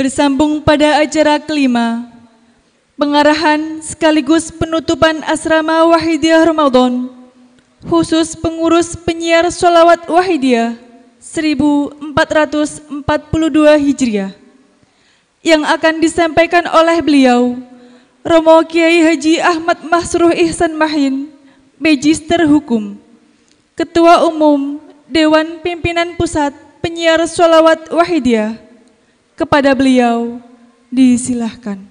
Bersambung pada acara kelima, pengarahan sekaligus penutupan asrama Wahidiyah Ramadan, khusus pengurus penyiar sholawat Wahidiyah 1442 Hijriah, yang akan disampaikan oleh beliau, Romo Kiai Haji Ahmad Masruh Ihsan Mahin, Magister Hukum, Ketua Umum Dewan Pimpinan Pusat Penyiar Sholawat Wahidiyah, kepada beliau disilahkan.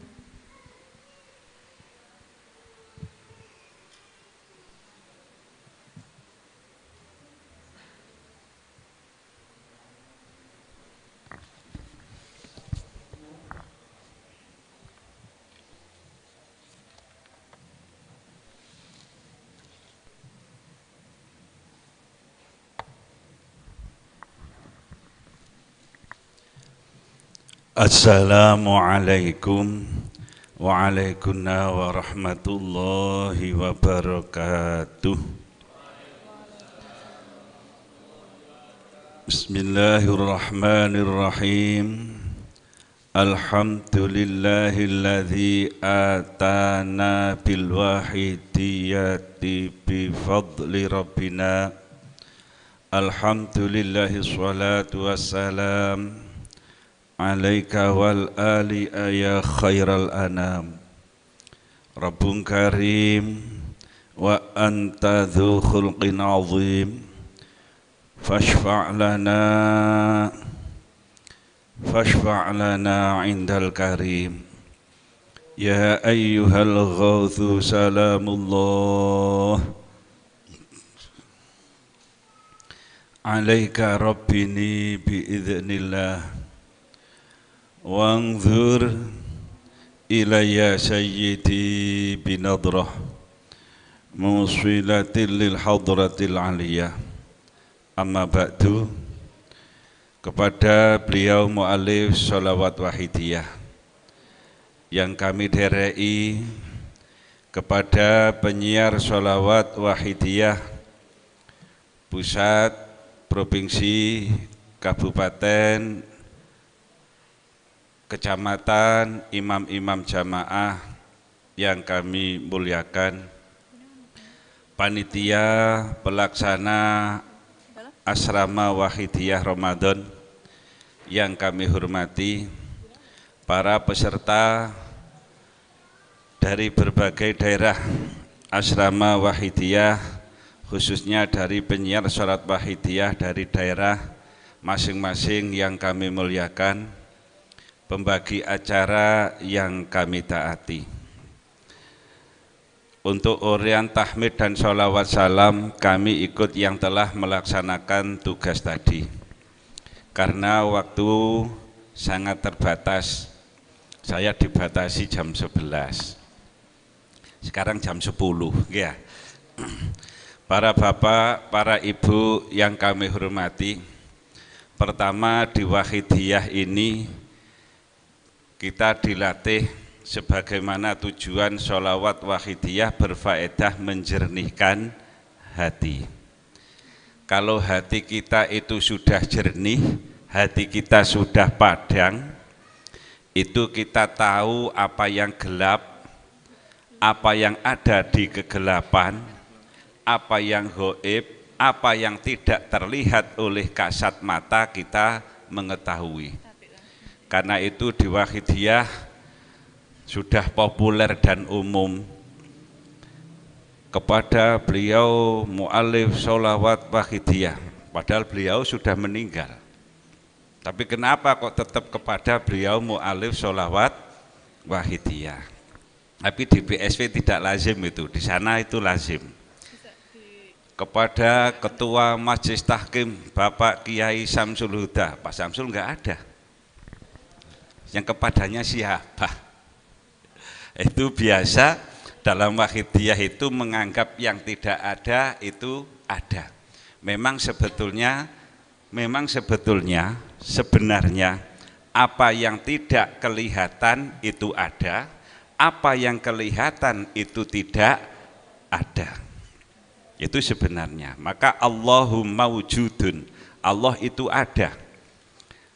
Assalamualaikum wa'alaikuna warahmatullahi wabarakatuh Bismillahirrahmanirrahim Alhamdulillahilladzi atana bil wahidiyati bi fadli rabbina Alhamdulillahi salatu wassalam عليك والآل يا خير الأنام رب كريم وأنت ذو خلق عظيم فاشفع لنا فاشفع لنا عند الكريم يا أيها الغوث سلام الله عليك ربني بإذن الله وانظر إلي سيدي بنظرة موصلة للحضرة العليا أما بعد kepada beliau mu'alif sholawat wahidiyah yang kami derai kepada penyiar sholawat wahidiyah pusat, provinsi, kabupaten, kecamatan, imam-imam jamaah yang kami muliakan, panitia pelaksana asrama Wahidiyah Ramadan yang kami hormati, para peserta dari berbagai daerah asrama Wahidiyah khususnya dari penyiar sholat Wahidiyah dari daerah masing-masing yang kami muliakan pembagi acara yang kami taati. Untuk Orian Tahmid dan Salawat Salam kami ikut yang telah melaksanakan tugas tadi. Karena waktu sangat terbatas, saya dibatasi jam 11. Sekarang jam 10, ya. Para bapak, para ibu yang kami hormati, pertama di Wahidiyah ini kita dilatih sebagaimana tujuan sholawat wahidiyah berfaedah menjernihkan hati. Kalau hati kita itu sudah jernih, hati kita sudah padang, itu kita tahu apa yang gelap, apa yang ada di kegelapan, apa yang goib, apa yang tidak terlihat oleh kasat mata kita mengetahui karena itu di Wahidiyah sudah populer dan umum kepada beliau mu'alif sholawat Wahidiyah. Padahal beliau sudah meninggal. Tapi kenapa kok tetap kepada beliau mu'alif sholawat Wahidiyah? Tapi di BSV tidak lazim itu, di sana itu lazim kepada Ketua Majelis Tahkim Bapak Kiai Samsul Huda. Pak Samsul nggak ada yang kepadanya siapa? Itu biasa dalam wahidiyah itu menganggap yang tidak ada itu ada. Memang sebetulnya memang sebetulnya sebenarnya apa yang tidak kelihatan itu ada, apa yang kelihatan itu tidak ada. Itu sebenarnya. Maka Allahumma maujudun. Allah itu ada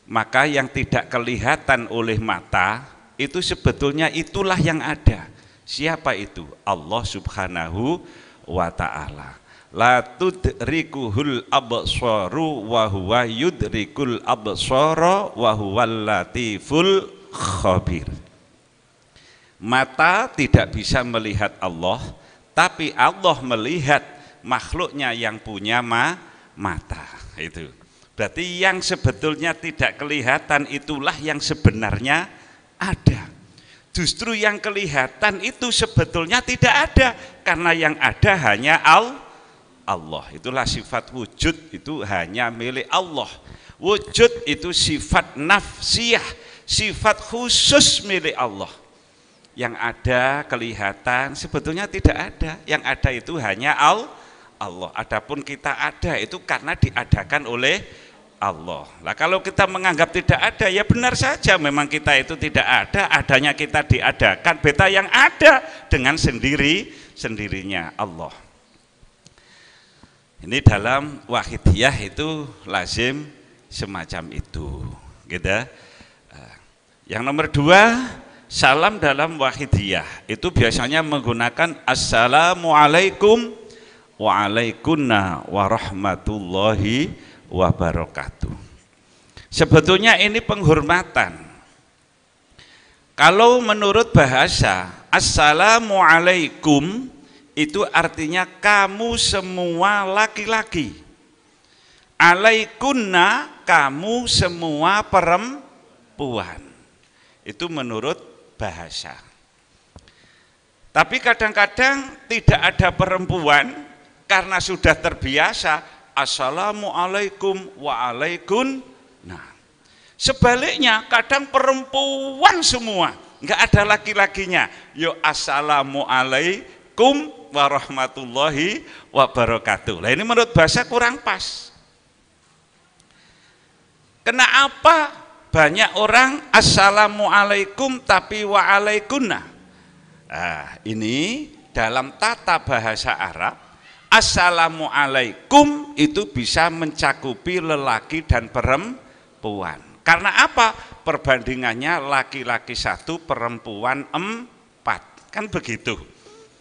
maka yang tidak kelihatan oleh mata itu sebetulnya itulah yang ada. Siapa itu? Allah Subhanahu wa taala. La tudrikuhul absaru wa huwa yudrikul absara wa huwal latiful khabir. Mata tidak bisa melihat Allah, tapi Allah melihat makhluknya yang punya ma mata itu Berarti yang sebetulnya tidak kelihatan itulah yang sebenarnya ada. Justru yang kelihatan itu sebetulnya tidak ada karena yang ada hanya al Allah. Itulah sifat wujud itu hanya milik Allah. Wujud itu sifat nafsiyah, sifat khusus milik Allah. Yang ada kelihatan sebetulnya tidak ada. Yang ada itu hanya al Allah. Adapun kita ada itu karena diadakan oleh Allah. Lah kalau kita menganggap tidak ada, ya benar saja memang kita itu tidak ada, adanya kita diadakan. Beta yang ada dengan sendiri sendirinya Allah. Ini dalam wahidiyah itu lazim semacam itu, gitu. Ya. Eh, yang nomor dua, salam dalam wahidiyah itu biasanya menggunakan assalamualaikum waalaikumsalam warahmatullahi wabarakatuh. Sebetulnya ini penghormatan. Kalau menurut bahasa, Assalamualaikum itu artinya kamu semua laki-laki. Alaikunna kamu semua perempuan. Itu menurut bahasa. Tapi kadang-kadang tidak ada perempuan karena sudah terbiasa Assalamualaikum waalaikum. Nah, sebaliknya kadang perempuan semua, nggak ada laki-lakinya. Yo assalamualaikum warahmatullahi wabarakatuh. Nah, ini menurut bahasa kurang pas. Kena apa banyak orang assalamualaikum tapi waalaikum? Nah, ini dalam tata bahasa Arab Assalamualaikum itu bisa mencakupi lelaki dan perempuan. Karena apa? Perbandingannya laki-laki satu, perempuan empat. Kan begitu.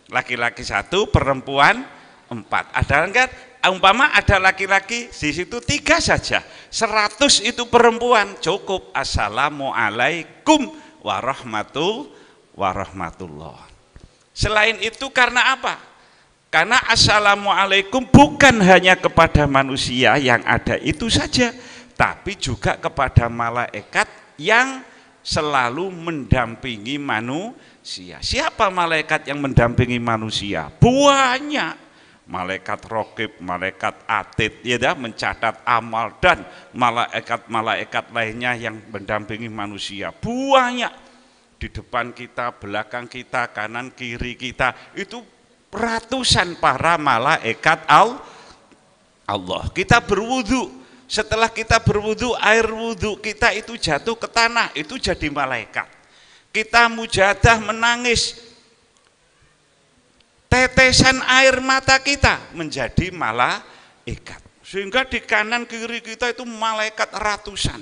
Laki-laki satu, perempuan empat. Ada enggak? Umpama ada laki-laki, di situ tiga saja. Seratus itu perempuan. Cukup. Assalamualaikum warahmatullahi wabarakatuh. Selain itu karena apa? Karena assalamualaikum bukan hanya kepada manusia yang ada itu saja, tapi juga kepada malaikat yang selalu mendampingi manusia. Siapa malaikat yang mendampingi manusia? Banyak. Malaikat rokib, malaikat atid, ya dah, mencatat amal dan malaikat-malaikat lainnya yang mendampingi manusia. Banyak di depan kita, belakang kita, kanan kiri kita, itu ratusan para malaikat Allah. Kita berwudu, setelah kita berwudu, air wudu kita itu jatuh ke tanah, itu jadi malaikat. Kita mujadah menangis, tetesan air mata kita menjadi malaikat. Sehingga di kanan kiri kita itu malaikat ratusan.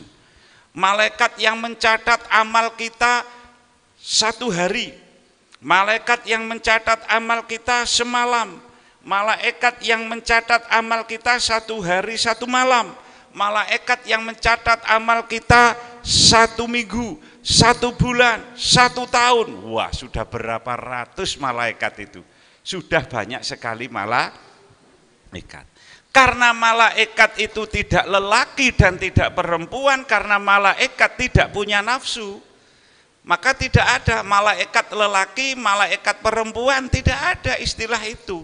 Malaikat yang mencatat amal kita satu hari Malaikat yang mencatat amal kita semalam, malaikat yang mencatat amal kita satu hari satu malam, malaikat yang mencatat amal kita satu minggu, satu bulan, satu tahun. Wah, sudah berapa ratus malaikat itu? Sudah banyak sekali malaikat. Karena malaikat itu tidak lelaki dan tidak perempuan, karena malaikat tidak punya nafsu. Maka tidak ada malaikat lelaki, malaikat perempuan, tidak ada istilah itu.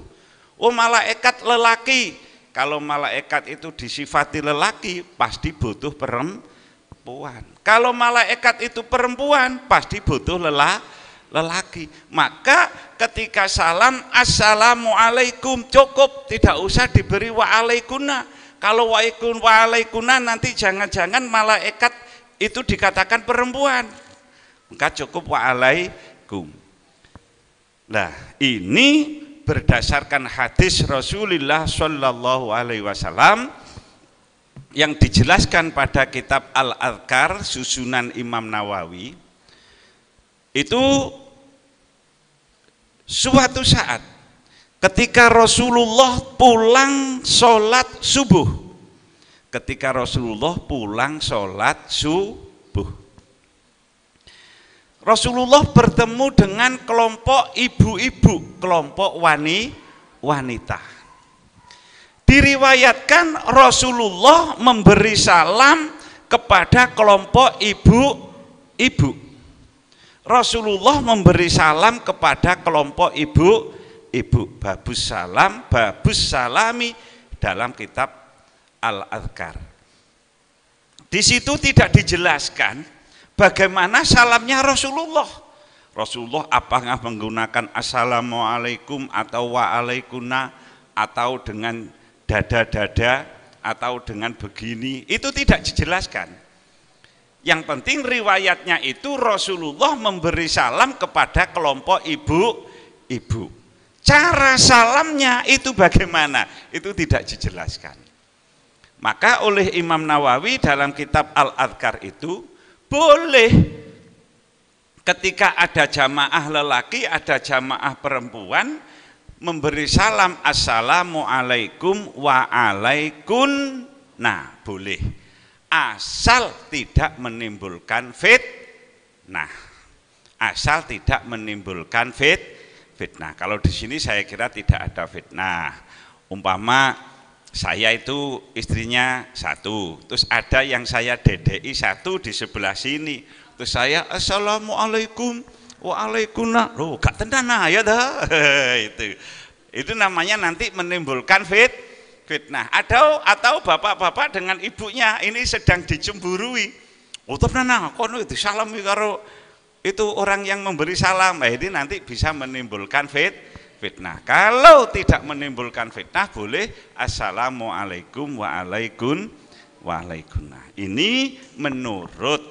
Oh malaikat lelaki, kalau malaikat itu disifati lelaki, pasti butuh perempuan. Kalau malaikat itu perempuan, pasti butuh lelaki lelaki. Maka ketika salam assalamualaikum cukup tidak usah diberi waalaikuna. Kalau waalaikum waalaikuna nanti jangan-jangan malaikat itu dikatakan perempuan. Maka cukup wa gum. Nah, ini berdasarkan hadis Rasulullah Shallallahu Alaihi Wasallam yang dijelaskan pada kitab Al Adkar susunan Imam Nawawi itu suatu saat ketika Rasulullah pulang sholat subuh ketika Rasulullah pulang sholat subuh Rasulullah bertemu dengan kelompok ibu-ibu, kelompok wani, wanita. Diriwayatkan Rasulullah memberi salam kepada kelompok ibu-ibu. Rasulullah memberi salam kepada kelompok ibu-ibu. Babus salam, babus salami dalam kitab Al-Adhkar. Di situ tidak dijelaskan bagaimana salamnya Rasulullah Rasulullah apakah menggunakan assalamualaikum atau waalaikumna atau dengan dada-dada atau dengan begini itu tidak dijelaskan yang penting riwayatnya itu Rasulullah memberi salam kepada kelompok ibu-ibu cara salamnya itu bagaimana itu tidak dijelaskan maka oleh Imam Nawawi dalam kitab Al-Adhkar itu boleh ketika ada jamaah lelaki, ada jamaah perempuan memberi salam assalamualaikum waalaikum. Nah, boleh. Asal tidak menimbulkan fit. Nah, Asal tidak menimbulkan fit fitnah. Kalau di sini saya kira tidak ada fitnah. Umpama saya itu istrinya satu, terus ada yang saya dedei satu di sebelah sini. Terus saya assalamualaikum, waalaikumsalam. Loh, gak tenang nah ya dah. itu. Itu namanya nanti menimbulkan fit fitnah. Ada atau bapak-bapak dengan ibunya ini sedang dicemburui. utop oh, nana, ah, kono itu salam karo itu orang yang memberi salam. Nah, ini nanti bisa menimbulkan fit fitnah. Kalau tidak menimbulkan fitnah boleh assalamualaikum waalaikum waalaikumsalam. Nah, ini menurut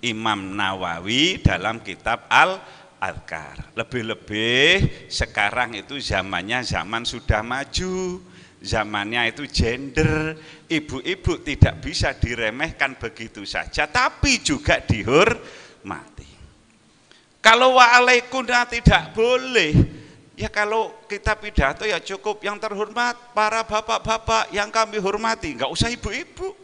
Imam Nawawi dalam kitab Al Adkar. Lebih-lebih sekarang itu zamannya zaman sudah maju. Zamannya itu gender, ibu-ibu tidak bisa diremehkan begitu saja, tapi juga dihur kalau wa'alaikuna tidak boleh, Ya kalau kita pidato ya cukup yang terhormat para bapak-bapak yang kami hormati, enggak usah ibu-ibu.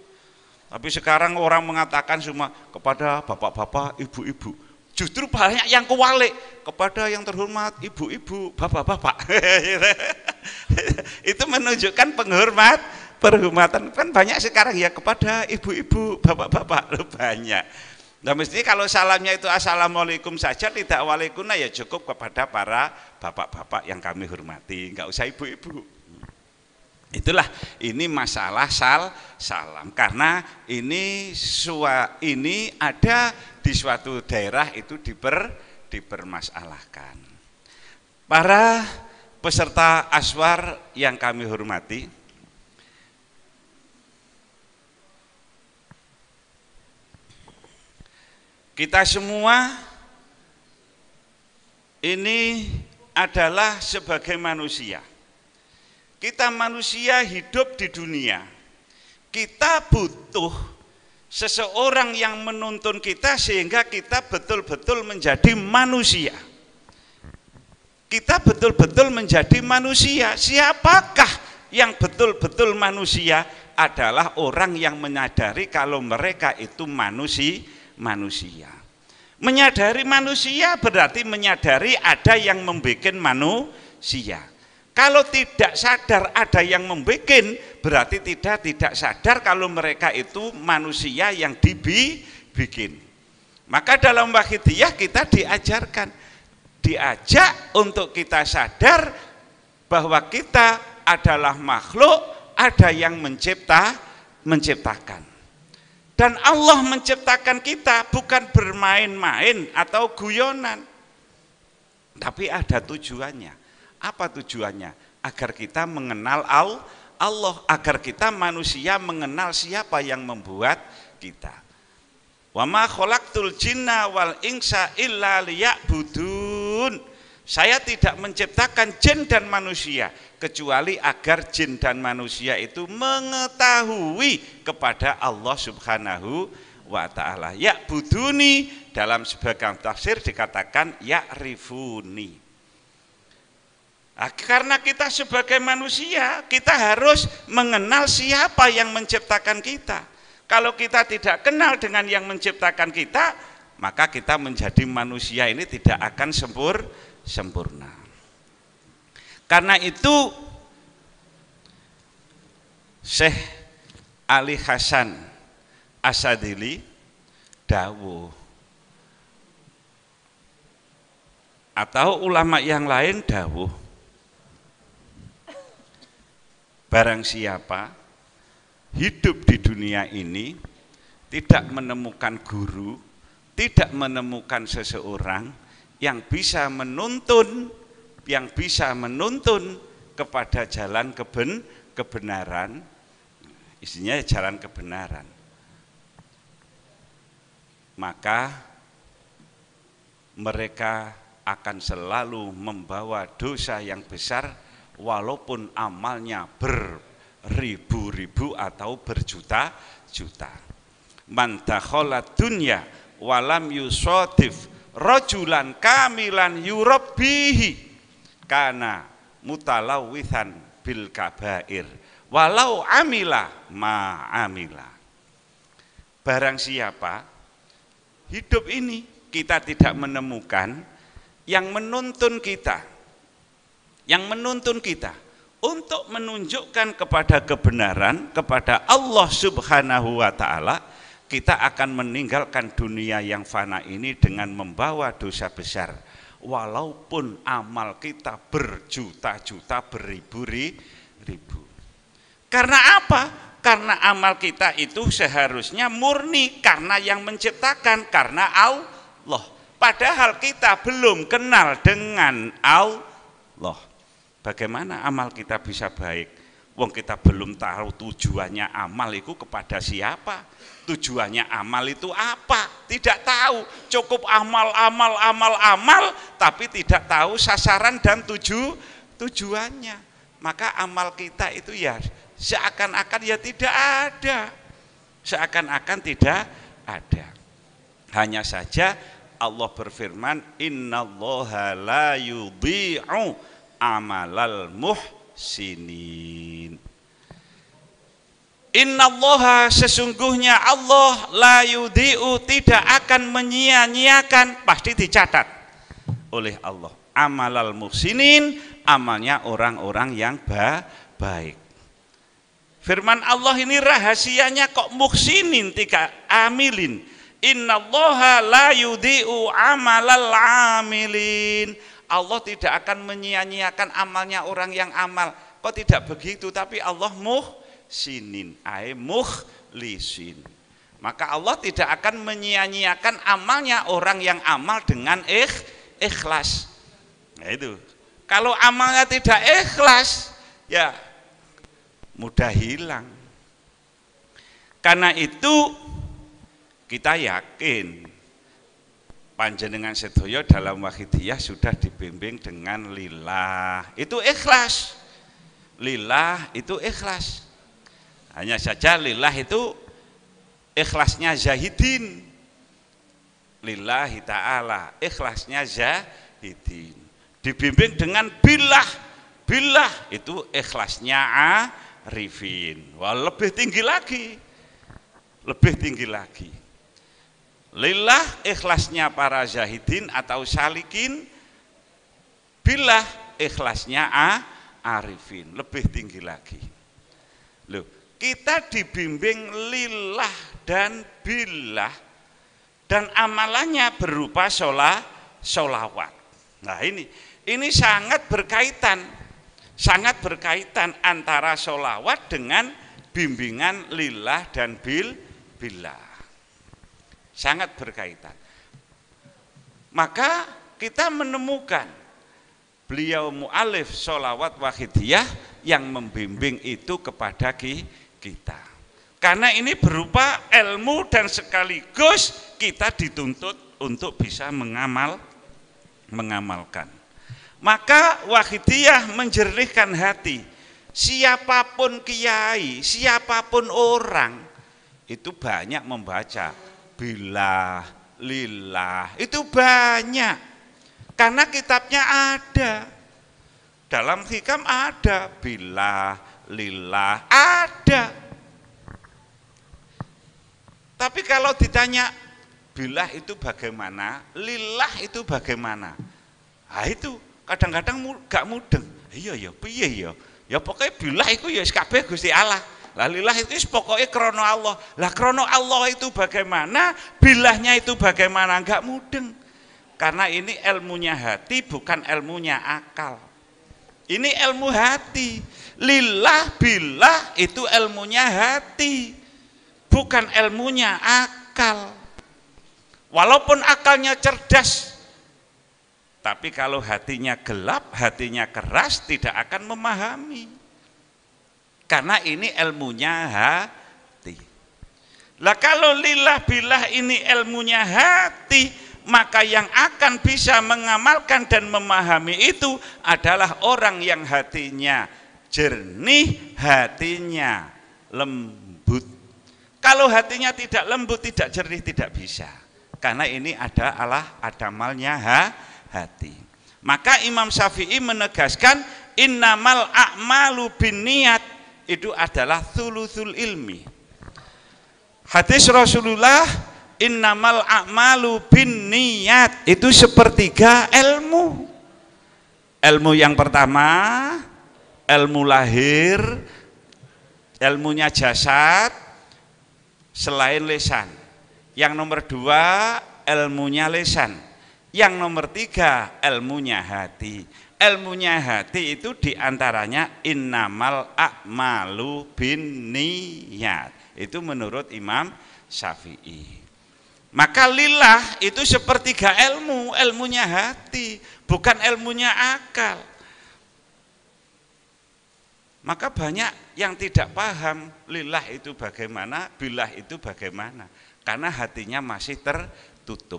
Tapi sekarang orang mengatakan semua kepada bapak-bapak, ibu-ibu. Justru banyak yang kewalik kepada yang terhormat ibu-ibu, bapak-bapak. Itu menunjukkan penghormat, perhormatan kan banyak sekarang ya kepada ibu-ibu, bapak-bapak banyak. Nah mesti kalau salamnya itu assalamualaikum saja tidak walaikuna ya cukup kepada para bapak-bapak yang kami hormati, nggak usah ibu-ibu. Itulah ini masalah sal salam karena ini sua, ini ada di suatu daerah itu diper dipermasalahkan. Para peserta aswar yang kami hormati, Kita semua ini adalah sebagai manusia. Kita manusia hidup di dunia. Kita butuh seseorang yang menuntun kita sehingga kita betul-betul menjadi manusia. Kita betul-betul menjadi manusia. Siapakah yang betul-betul manusia adalah orang yang menyadari kalau mereka itu manusia manusia. Menyadari manusia berarti menyadari ada yang membuat manusia. Kalau tidak sadar ada yang membuat, berarti tidak tidak sadar kalau mereka itu manusia yang dibikin. Maka dalam wahidiyah kita diajarkan, diajak untuk kita sadar bahwa kita adalah makhluk, ada yang mencipta, menciptakan. Dan Allah menciptakan kita bukan bermain-main atau guyonan. Tapi ada tujuannya. Apa tujuannya? Agar kita mengenal Allah, agar kita manusia mengenal siapa yang membuat kita. Wa ma khalaqtul jinna wal insa illa liya'budun. Saya tidak menciptakan jin dan manusia kecuali agar jin dan manusia itu mengetahui kepada Allah Subhanahu wa taala. Ya buduni dalam sebagian tafsir dikatakan ya rifuni. Nah, karena kita sebagai manusia, kita harus mengenal siapa yang menciptakan kita. Kalau kita tidak kenal dengan yang menciptakan kita, maka kita menjadi manusia ini tidak akan sempurna sempurna. Karena itu Syekh Ali Hasan Asadili Dawuh, atau ulama yang lain Dawuh, barang siapa hidup di dunia ini tidak menemukan guru, tidak menemukan seseorang yang bisa menuntun yang bisa menuntun kepada jalan keben kebenaran isinya jalan kebenaran maka mereka akan selalu membawa dosa yang besar walaupun amalnya berribu ribu atau berjuta-juta man dunia walam yusodif rojulan kamilan bihi karena mutalawithan bil kabair walau amila ma amila barang siapa hidup ini kita tidak menemukan yang menuntun kita yang menuntun kita untuk menunjukkan kepada kebenaran kepada Allah Subhanahu wa taala kita akan meninggalkan dunia yang fana ini dengan membawa dosa besar. Walaupun amal kita berjuta-juta, beribu-ribu. Karena apa? Karena amal kita itu seharusnya murni karena yang menciptakan, karena Allah. Padahal kita belum kenal dengan Allah. Bagaimana amal kita bisa baik? Wong kita belum tahu tujuannya amal itu kepada siapa? Tujuannya amal itu apa? Tidak tahu. Cukup amal, amal, amal, amal, tapi tidak tahu sasaran dan tuju tujuannya. Maka amal kita itu ya seakan-akan ya tidak ada. Seakan-akan tidak ada. Hanya saja Allah berfirman, "Innallaha la yudhi'u amalal muhsinin." Innallaha sesungguhnya Allah la yudhi'u tidak akan menyia-nyiakan pasti dicatat oleh Allah amalal muhsinin amalnya orang-orang yang ba baik firman Allah ini rahasianya kok muhsinin tiga amilin innallaha la yudhi'u amalal amilin Allah tidak akan menyia-nyiakan amalnya orang yang amal kok tidak begitu tapi Allah muh sinin ae lisin Maka Allah tidak akan menyia-nyiakan amalnya orang yang amal dengan ikh, ikhlas. Nah itu. Kalau amalnya tidak ikhlas, ya mudah hilang. Karena itu kita yakin panjenengan sedoyo dalam wahidiyah sudah dibimbing dengan lillah. Itu ikhlas. Lillah itu ikhlas. Hanya saja lillah itu ikhlasnya zahidin. Lillahi ta'ala, ikhlasnya zahidin. Dibimbing dengan bilah, bilah itu ikhlasnya arifin. Wah lebih tinggi lagi, lebih tinggi lagi. Lillah ikhlasnya para zahidin atau salikin, bilah ikhlasnya arifin, lebih tinggi lagi. Loh, kita dibimbing lillah dan billah dan amalannya berupa sholat, sholawat. Nah ini, ini sangat berkaitan, sangat berkaitan antara sholawat dengan bimbingan lillah dan bil billah. Sangat berkaitan. Maka kita menemukan beliau mu'alif sholawat wahidiyah yang membimbing itu kepada kita kita. Karena ini berupa ilmu dan sekaligus kita dituntut untuk bisa mengamal mengamalkan. Maka wahidiyah menjernihkan hati. Siapapun kiai, siapapun orang itu banyak membaca bila lillah itu banyak karena kitabnya ada dalam hikam ada bila lillah ada. Tapi kalau ditanya bilah itu bagaimana, lillah itu bagaimana. Ah itu kadang-kadang gak mudeng. Iya, iya, iya? ya, piye ya. Ya pokoknya bilah itu ya kabeh Gusti Allah. Lah lillah itu pokoknya krono Allah. Lah krono Allah itu bagaimana, bilahnya itu bagaimana, Gak mudeng. Karena ini ilmunya hati bukan ilmunya akal. Ini ilmu hati. Lillah billah itu ilmunya hati, bukan ilmunya akal. Walaupun akalnya cerdas, tapi kalau hatinya gelap, hatinya keras, tidak akan memahami. Karena ini ilmunya hati. Lah kalau lillah billah ini ilmunya hati, maka yang akan bisa mengamalkan dan memahami itu adalah orang yang hatinya jernih hatinya lembut. Kalau hatinya tidak lembut, tidak jernih, tidak bisa. Karena ini ada Allah, ada malnya ha, hati. Maka Imam Syafi'i menegaskan innamal a'malu bin niat itu adalah thuluthul ilmi. Hadis Rasulullah innamal a'malu bin niat itu sepertiga ilmu. Ilmu yang pertama ilmu lahir, ilmunya jasad, selain lesan. Yang nomor dua, ilmunya lesan. Yang nomor tiga, ilmunya hati. Ilmunya hati itu diantaranya innamal a'malu bin niyat. Itu menurut Imam Syafi'i. Maka lillah itu sepertiga ilmu, ilmunya hati, bukan ilmunya akal. Maka banyak yang tidak paham lillah itu bagaimana, bilah itu bagaimana. Karena hatinya masih tertutup.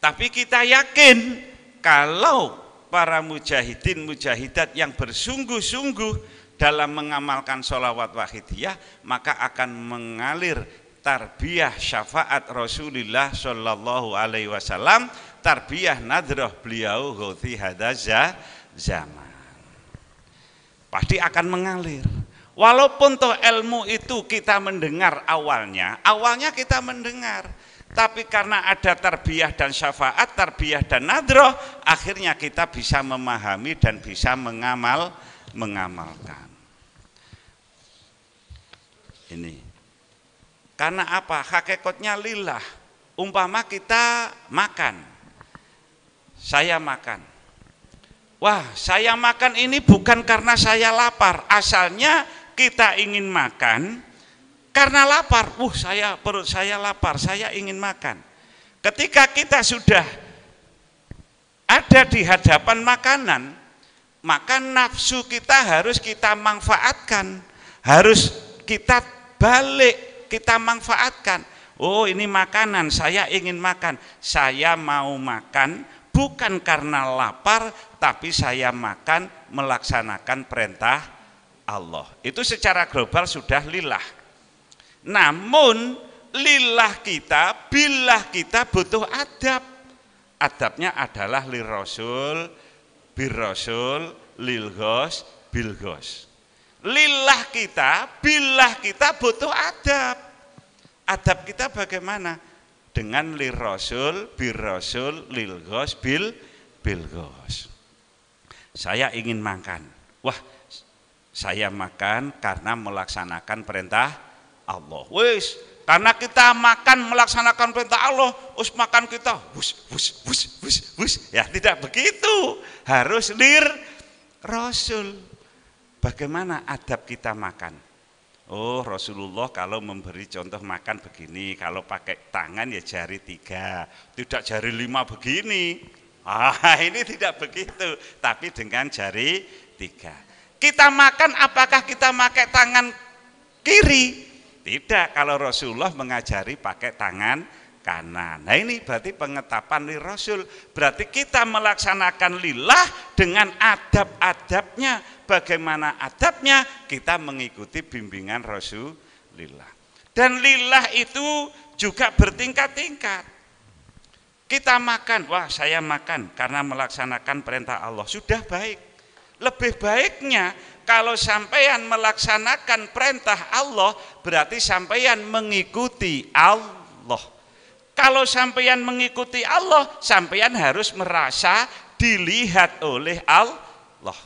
Tapi kita yakin kalau para mujahidin mujahidat yang bersungguh-sungguh dalam mengamalkan sholawat wahidiyah maka akan mengalir tarbiyah syafaat Rasulullah Shallallahu Alaihi Wasallam tarbiyah nadroh beliau hoti hadaza zaman pasti akan mengalir. Walaupun toh ilmu itu kita mendengar awalnya, awalnya kita mendengar, tapi karena ada terbiah dan syafaat, terbiah dan nadroh, akhirnya kita bisa memahami dan bisa mengamal, mengamalkan. Ini. Karena apa? Hakikatnya lillah. Umpama kita makan, saya makan, Wah, saya makan ini bukan karena saya lapar. Asalnya kita ingin makan karena lapar. Uh, saya perut saya lapar, saya ingin makan. Ketika kita sudah ada di hadapan makanan, maka nafsu kita harus kita manfaatkan, harus kita balik, kita manfaatkan. Oh, ini makanan, saya ingin makan. Saya mau makan, bukan karena lapar, tapi saya makan melaksanakan perintah Allah. Itu secara global sudah lillah. Namun lillah kita, bilah kita butuh adab. Adabnya adalah lir rasul, bir rasul, lil gos, bil gos. Lillah kita, bilah kita butuh adab. Adab kita bagaimana? dengan lir rasul, bir rasul, lil gos, bil, bil gos. Saya ingin makan. Wah, saya makan karena melaksanakan perintah Allah. Wis, karena kita makan melaksanakan perintah Allah, us makan kita, wus, wus, wus, wus, wus. Ya tidak begitu, harus lir Rasul. Bagaimana adab kita makan? Oh Rasulullah kalau memberi contoh makan begini, kalau pakai tangan ya jari tiga, tidak jari lima begini. Ah ini tidak begitu, tapi dengan jari tiga. Kita makan apakah kita pakai tangan kiri? Tidak, kalau Rasulullah mengajari pakai tangan kanan. Nah ini berarti pengetapan li Rasul. Berarti kita melaksanakan lillah dengan adab-adabnya bagaimana adabnya kita mengikuti bimbingan Rasulullah. Dan lillah itu juga bertingkat-tingkat. Kita makan, wah saya makan karena melaksanakan perintah Allah. Sudah baik. Lebih baiknya kalau sampean melaksanakan perintah Allah berarti sampean mengikuti Allah. Kalau sampean mengikuti Allah, sampean harus merasa dilihat oleh Allah.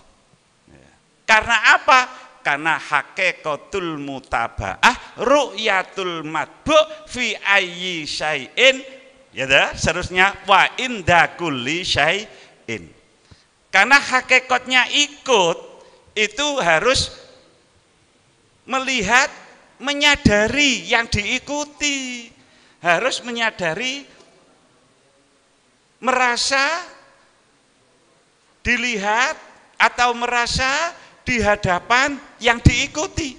Karena apa? Karena hakikatul mutabaah ru'yatul matbu fi ayyi syai'in ya dah, seharusnya wa inda kulli syai'in. Karena hakikatnya ikut itu harus melihat menyadari yang diikuti harus menyadari merasa dilihat atau merasa di hadapan yang diikuti.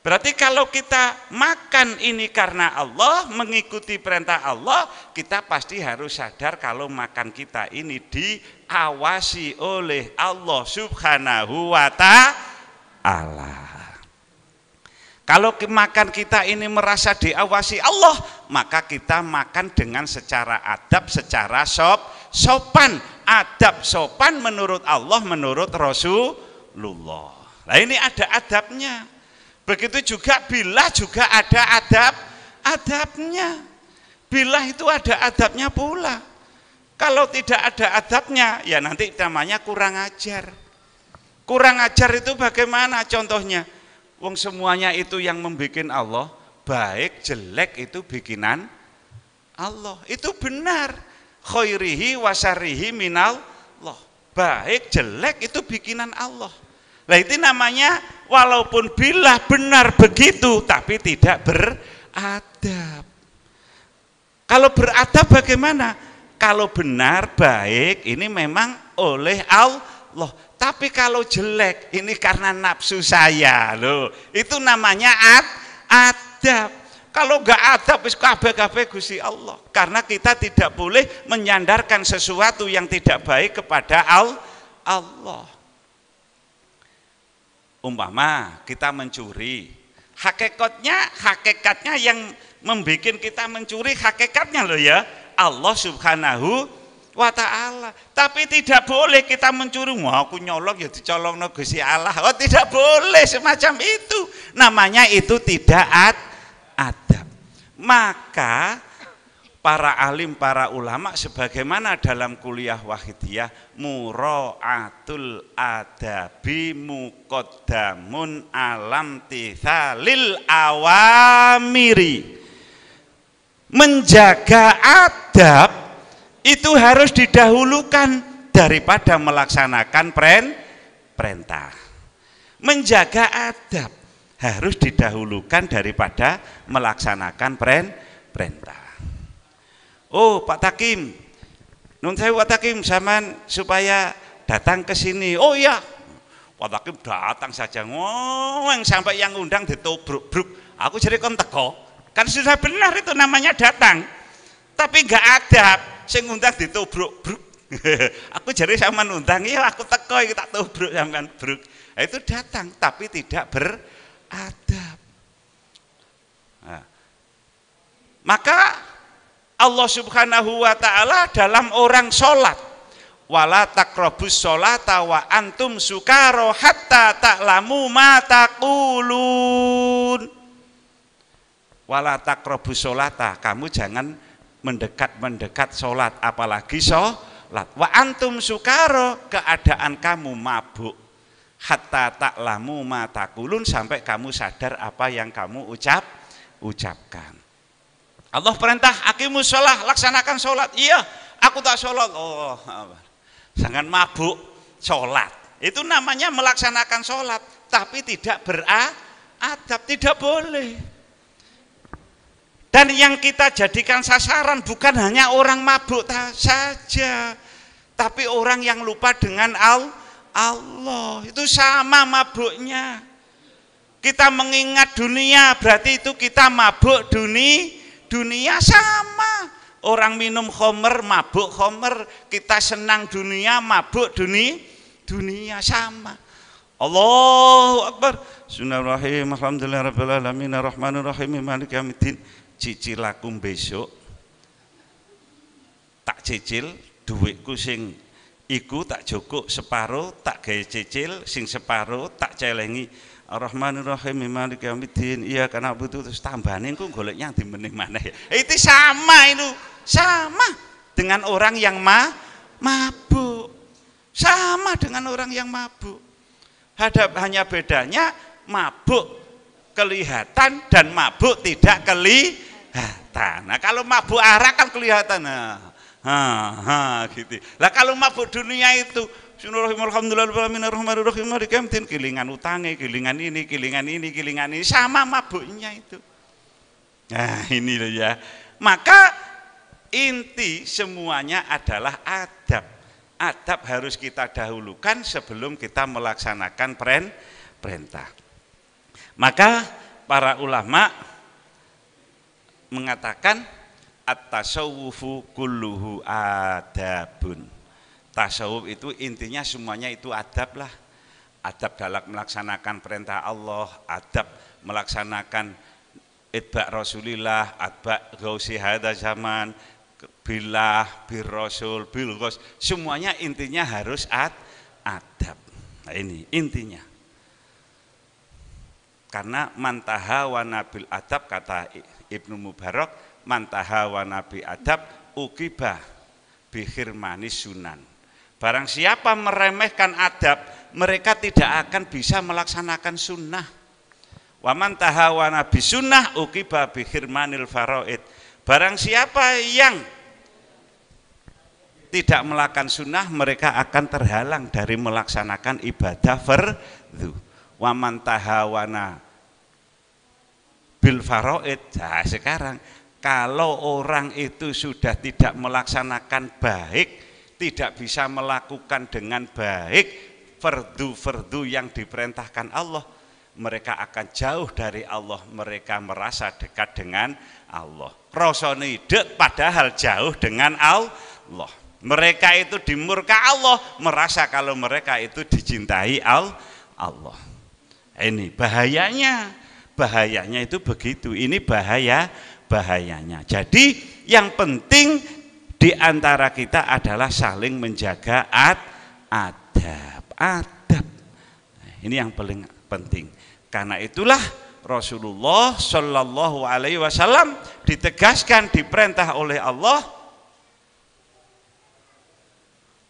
Berarti kalau kita makan ini karena Allah, mengikuti perintah Allah, kita pasti harus sadar kalau makan kita ini diawasi oleh Allah Subhanahu wa taala. Kalau makan kita ini merasa diawasi Allah, maka kita makan dengan secara adab, secara sop, sopan. Adab sopan menurut Allah, menurut Rasul Rasulullah. Nah ini ada adabnya. Begitu juga bila juga ada adab adabnya. Bila itu ada adabnya pula. Kalau tidak ada adabnya, ya nanti namanya kurang ajar. Kurang ajar itu bagaimana contohnya? Wong semuanya itu yang membuat Allah, baik jelek itu bikinan Allah. Itu benar. Khairihi wasarihi minal Allah. Baik jelek itu bikinan Allah. Nah itu namanya walaupun bila benar begitu tapi tidak beradab. Kalau beradab bagaimana? Kalau benar baik ini memang oleh Allah. Tapi kalau jelek ini karena nafsu saya loh. Itu namanya ad adab. Kalau enggak adab wis kabeh-kabeh Gusti Allah. Karena kita tidak boleh menyandarkan sesuatu yang tidak baik kepada Allah umpama kita mencuri hakikatnya hakikatnya yang membuat kita mencuri hakikatnya loh ya Allah subhanahu wa ta'ala tapi tidak boleh kita mencuri mau aku nyolong ya dicolong negosi Allah oh tidak boleh semacam itu namanya itu tidak ad adab maka para alim, para ulama sebagaimana dalam kuliah wahidiyah muroatul adabi muqaddamun alam tithalil awamiri menjaga adab itu harus didahulukan daripada melaksanakan perintah menjaga adab harus didahulukan daripada melaksanakan perintah oh Pak Takim nun saya Pak Takim zaman supaya datang ke sini oh iya Pak Takim datang saja Oh yang sampai yang undang ditobruk bruk aku jadi kontekoh. kan sudah benar itu namanya datang tapi nggak ada sing undang ditobruk bruk aku jadi sama undang. iya aku teko kita tak tobruk sampean bruk nah, itu datang tapi tidak beradab nah, maka Allah Subhanahu wa taala dalam orang sholat wala takrobus sholata wa antum sukaro hatta taklamu matakulun wala takrobus sholata kamu jangan mendekat-mendekat sholat apalagi sholat wa antum sukaro keadaan kamu mabuk hatta taklamu matakulun sampai kamu sadar apa yang kamu ucap ucapkan Allah perintah akimu sholat, laksanakan sholat. Iya, aku tak sholat. Oh, sangat mabuk sholat. Itu namanya melaksanakan sholat, tapi tidak beradab, tidak boleh. Dan yang kita jadikan sasaran bukan hanya orang mabuk saja, tapi orang yang lupa dengan Allah. Itu sama mabuknya. Kita mengingat dunia, berarti itu kita mabuk dunia dunia sama orang minum homer mabuk homer kita senang dunia mabuk dunia dunia sama Allahu Akbar Bismillahirrahmanirrahim Alhamdulillah Rabbil Alamin Ar-Rahmanirrahim Malik Yamidin cicilakum besok tak cicil duitku sing iku tak cukup separuh, tak gaya cicil sing separuh tak celengi Ar-Rahmanir-Rahim Malik Yaumiddin iya karena butuh terus tambahin kok goleknya di meneh mana ya eh, itu sama itu sama dengan orang yang ma mabuk sama dengan orang yang mabuk hadap hanya bedanya mabuk kelihatan dan mabuk tidak kelihatan nah kalau mabuk arah kan kelihatan nah ha, ha, gitu. Lah kalau mabuk dunia itu Bismillahirrahmanirrahim. Rahim kelingan utangnya, kelingan ini, kelingan ini, kelingan ini sama mabuknya itu. Nah, ini loh ya. Maka inti semuanya adalah adab. Adab harus kita dahulukan sebelum kita melaksanakan perintah. Maka para ulama mengatakan at-tasawwufu kulluhu adabun tasawuf itu intinya semuanya itu adab lah adab dalam melaksanakan perintah Allah adab melaksanakan itba rasulillah adab gausi hada zaman bilah bir rasul bil gos semuanya intinya harus ad adab nah ini intinya karena mantaha wa nabil adab kata Ibnu Mubarak mantaha wa nabi adab ukibah bihir manis sunan Barang siapa meremehkan adab, mereka tidak akan bisa melaksanakan sunnah. Waman bisunah, uki ukiba bihirmanil faraid. Barang siapa yang tidak melakukan sunnah, mereka akan terhalang dari melaksanakan ibadah fardhu. Waman tahawana bil faraid. Nah, sekarang kalau orang itu sudah tidak melaksanakan baik, tidak bisa melakukan dengan baik fardu-fardu yang diperintahkan Allah mereka akan jauh dari Allah mereka merasa dekat dengan Allah krosone padahal jauh dengan Allah mereka itu dimurka Allah merasa kalau mereka itu dicintai Allah ini bahayanya bahayanya itu begitu ini bahaya bahayanya jadi yang penting di antara kita adalah saling menjaga ad, adab. Adab. Nah, ini yang paling penting. Karena itulah Rasulullah Shallallahu Alaihi Wasallam ditegaskan diperintah oleh Allah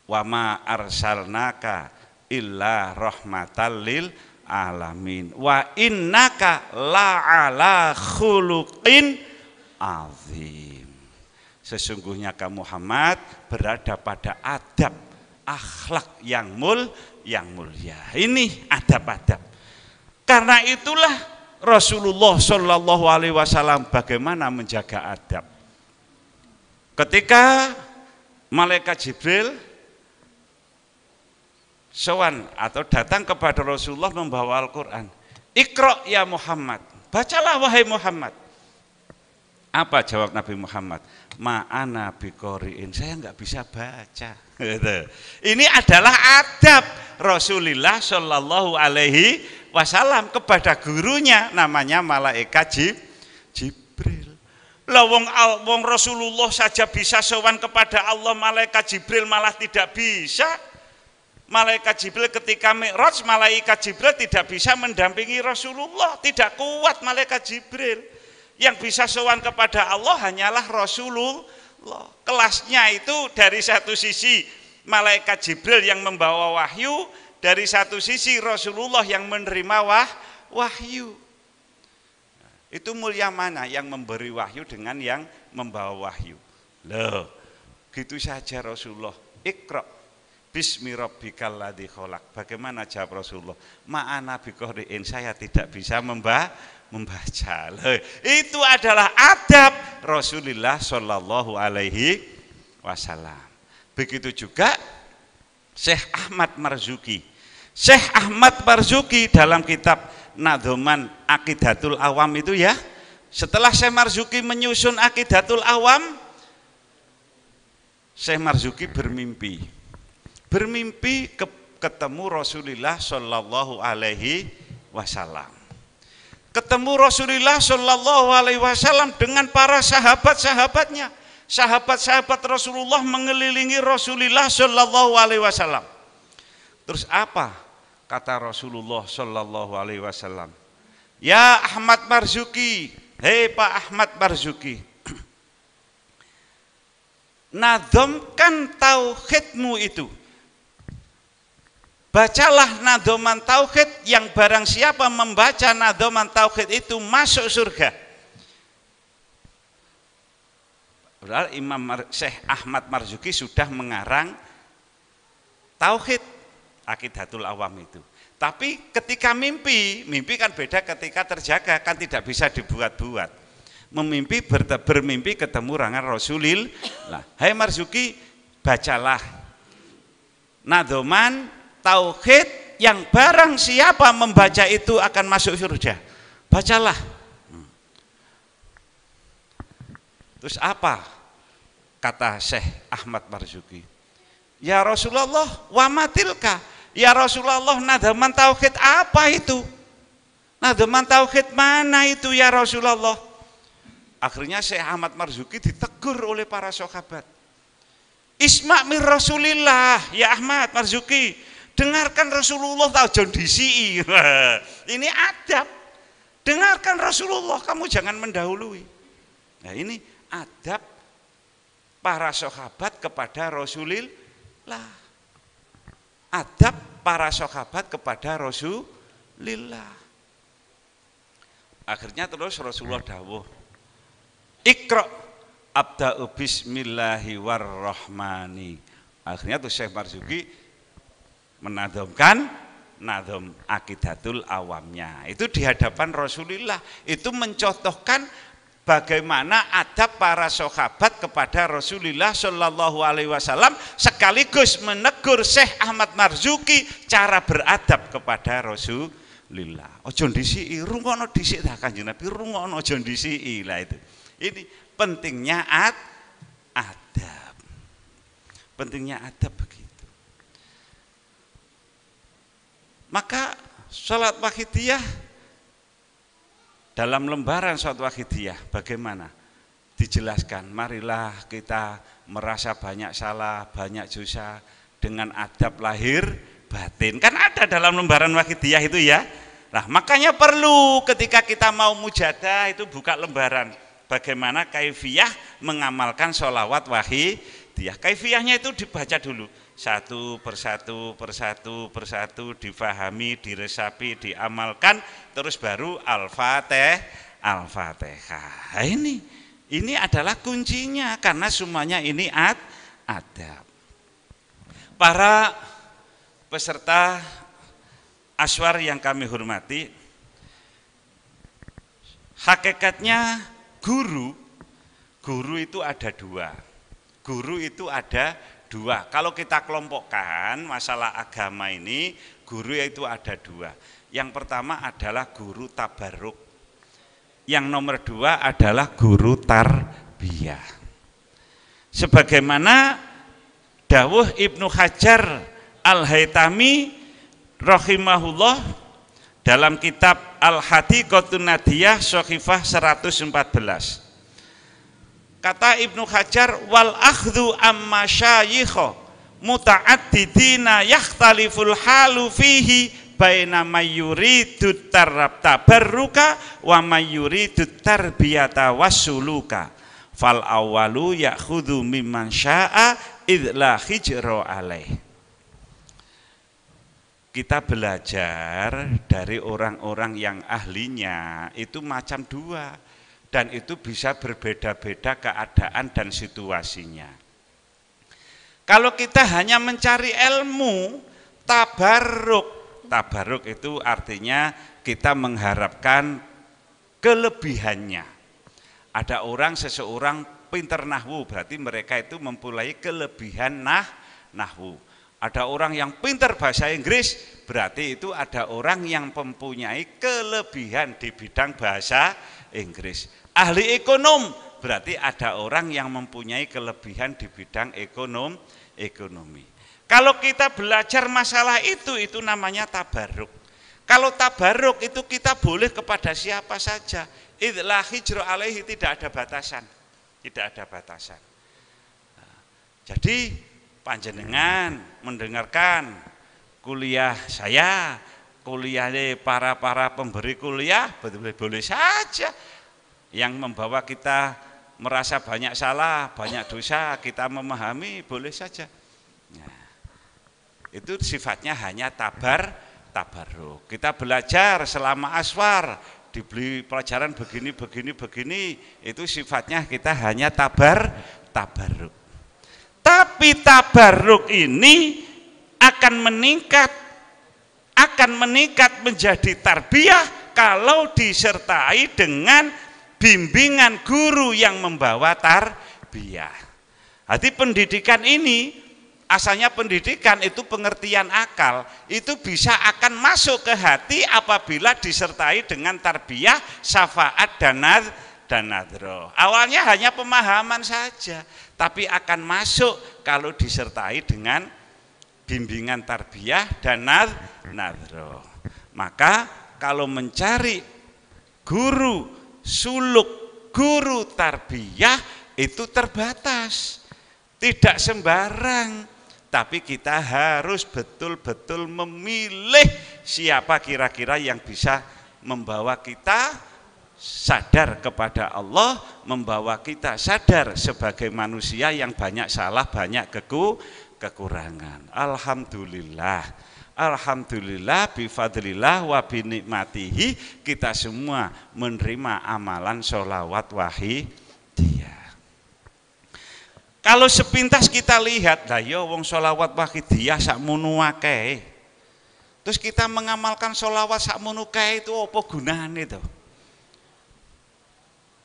wama arsalnaka illa rahmatal lil alamin wa innaka la ala khuluqin azim Sesungguhnya kamu Muhammad berada pada adab akhlak yang mul yang mulia. Ini adab-adab. Karena itulah Rasulullah Shallallahu Alaihi Wasallam bagaimana menjaga adab. Ketika malaikat Jibril sowan atau datang kepada Rasulullah membawa Al-Quran. Ikro ya Muhammad, bacalah wahai Muhammad. Apa jawab Nabi Muhammad? ma'ana bikoriin saya nggak bisa baca gitu. ini adalah adab Rasulullah Shallallahu Alaihi Wasallam kepada gurunya namanya malaikat Jibril lawong wong, wong Rasulullah saja bisa sowan kepada Allah malaikat Jibril malah tidak bisa Malaikat Jibril ketika Mi'raj, malaikat Jibril tidak bisa mendampingi Rasulullah, tidak kuat malaikat Jibril yang bisa sowan kepada Allah hanyalah Rasulullah. Kelasnya itu dari satu sisi malaikat Jibril yang membawa wahyu, dari satu sisi Rasulullah yang menerima wah, wahyu. Nah, itu mulia mana yang memberi wahyu dengan yang membawa wahyu? Loh, gitu saja Rasulullah. Ikra Bismi rabbikal ladzi Bagaimana jawab Rasulullah? Ma'ana saya tidak bisa membaca membaca. Itu adalah adab Rasulullah Shallallahu Alaihi Wasallam. Begitu juga Syekh Ahmad Marzuki. Syekh Ahmad Marzuki dalam kitab Nadhoman Akidatul Awam itu ya, setelah Syekh Marzuki menyusun Akidatul Awam, Syekh Marzuki bermimpi. Bermimpi ketemu Rasulullah Shallallahu alaihi wasallam ketemu Rasulullah Shallallahu Alaihi Wasallam dengan para sahabat-sahabatnya. Sahabat-sahabat Rasulullah mengelilingi Rasulullah Shallallahu Alaihi Wasallam. Terus apa kata Rasulullah Shallallahu Alaihi Wasallam? Ya Ahmad Marzuki, hei Pak Ahmad Marzuki, nadomkan tauhidmu itu. Bacalah nadoman tauhid yang barang siapa membaca nadoman tauhid itu masuk surga. Padahal Imam Syekh Ahmad Marzuki sudah mengarang tauhid akidatul awam itu. Tapi ketika mimpi, mimpi kan beda ketika terjaga, kan tidak bisa dibuat-buat. Memimpi bermimpi ketemu rangan Rasulil. Lah, hai Marzuki, bacalah nadoman tauhid yang barang siapa membaca itu akan masuk surga. Bacalah. Hmm. Terus apa? Kata Syekh Ahmad Marzuki. Ya Rasulullah, wamatilka. Ya Rasulullah, nadaman tauhid apa itu? Nadaman tauhid mana itu ya Rasulullah? Akhirnya Syekh Ahmad Marzuki ditegur oleh para sahabat. Isma' min Rasulillah, ya Ahmad Marzuki. Dengarkan Rasulullah tahu kondisi ini adab. Dengarkan Rasulullah, kamu jangan mendahului. Nah, ini adab para sahabat kepada Rasulillah. Adab para sahabat kepada Rasulillah. Akhirnya terus Rasulullah dawuh. Ikra abda'u bismillahi warrahmani. Akhirnya tuh Syekh Marzuki menadomkan nadom akidatul awamnya. Itu di hadapan Rasulullah. Itu mencontohkan bagaimana adab para sahabat kepada Rasulullah Shallallahu Alaihi Wasallam sekaligus menegur Syekh Ahmad Marzuki cara beradab kepada Rasulullah. Ojo disi rungono disi dah kanjeng Nabi rungono ojo disi lah itu. Ini pentingnya ad adab. Pentingnya adab Maka sholat wakidiyah dalam lembaran sholat wakidiyah bagaimana? Dijelaskan, marilah kita merasa banyak salah, banyak dosa dengan adab lahir batin. Kan ada dalam lembaran wakidiyah itu ya. Nah, makanya perlu ketika kita mau mujadah itu buka lembaran. Bagaimana kaifiyah mengamalkan sholawat wahidiyah. Kaifiyahnya itu dibaca dulu satu persatu persatu persatu difahami, diresapi, diamalkan terus baru al-fatih, al-fatihah. Nah, ini ini adalah kuncinya karena semuanya ini ad adab. Para peserta aswar yang kami hormati, hakikatnya guru, guru itu ada dua. Guru itu ada dua. Kalau kita kelompokkan masalah agama ini, guru yaitu ada dua. Yang pertama adalah guru tabaruk. Yang nomor dua adalah guru tarbiyah. Sebagaimana Dawuh Ibnu Hajar Al-Haytami rahimahullah dalam kitab Al-Hadiqatun Nadiyah Sokhifah 114 Kata Ibnu Hajar wal akhdhu amma syayikha muta'addidina yakhtaliful halu fihi baina mayyuridu tarabta barruka wa mayyuridu tarbiyata wasuluka fal awalu ya'khudhu mimman syaa idla hijra alaih kita belajar dari orang-orang yang ahlinya itu macam dua dan itu bisa berbeda-beda keadaan dan situasinya. Kalau kita hanya mencari ilmu tabaruk, tabaruk itu artinya kita mengharapkan kelebihannya. Ada orang seseorang pinter nahwu berarti mereka itu mempunyai kelebihan nah nahwu. Ada orang yang pinter bahasa Inggris, berarti itu ada orang yang mempunyai kelebihan di bidang bahasa Inggris. Ahli ekonom berarti ada orang yang mempunyai kelebihan di bidang ekonom, ekonomi. Kalau kita belajar masalah itu, itu namanya tabaruk. Kalau tabaruk itu kita boleh kepada siapa saja. Idlah hijrah alaihi tidak ada batasan. Tidak ada batasan. Nah, jadi panjenengan mendengarkan kuliah saya kuliahnya para-para pemberi kuliah boleh-boleh saja yang membawa kita merasa banyak salah, banyak dosa, kita memahami boleh saja. Nah, itu sifatnya hanya tabar, tabaruk. Kita belajar selama aswar, dibeli pelajaran begini, begini, begini, itu sifatnya kita hanya tabar, tabaruk. Tapi tabaruk ini akan meningkat akan meningkat menjadi tarbiyah kalau disertai dengan bimbingan guru yang membawa tarbiyah. Hati pendidikan ini asalnya pendidikan itu pengertian akal itu bisa akan masuk ke hati apabila disertai dengan tarbiyah syafaat dan danadro. Awalnya hanya pemahaman saja, tapi akan masuk kalau disertai dengan bimbingan tarbiyah dan nadro. Maka kalau mencari guru suluk, guru tarbiyah itu terbatas. Tidak sembarang. Tapi kita harus betul-betul memilih siapa kira-kira yang bisa membawa kita sadar kepada Allah, membawa kita sadar sebagai manusia yang banyak salah, banyak keku, kekurangan. Alhamdulillah. Alhamdulillah bifadlillah wa binikmatihi kita semua menerima amalan sholawat wahi dia. Kalau sepintas kita lihat, lah yo wong sholawat wahi dia sak munuake. Terus kita mengamalkan sholawat sak munuake itu apa gunane itu?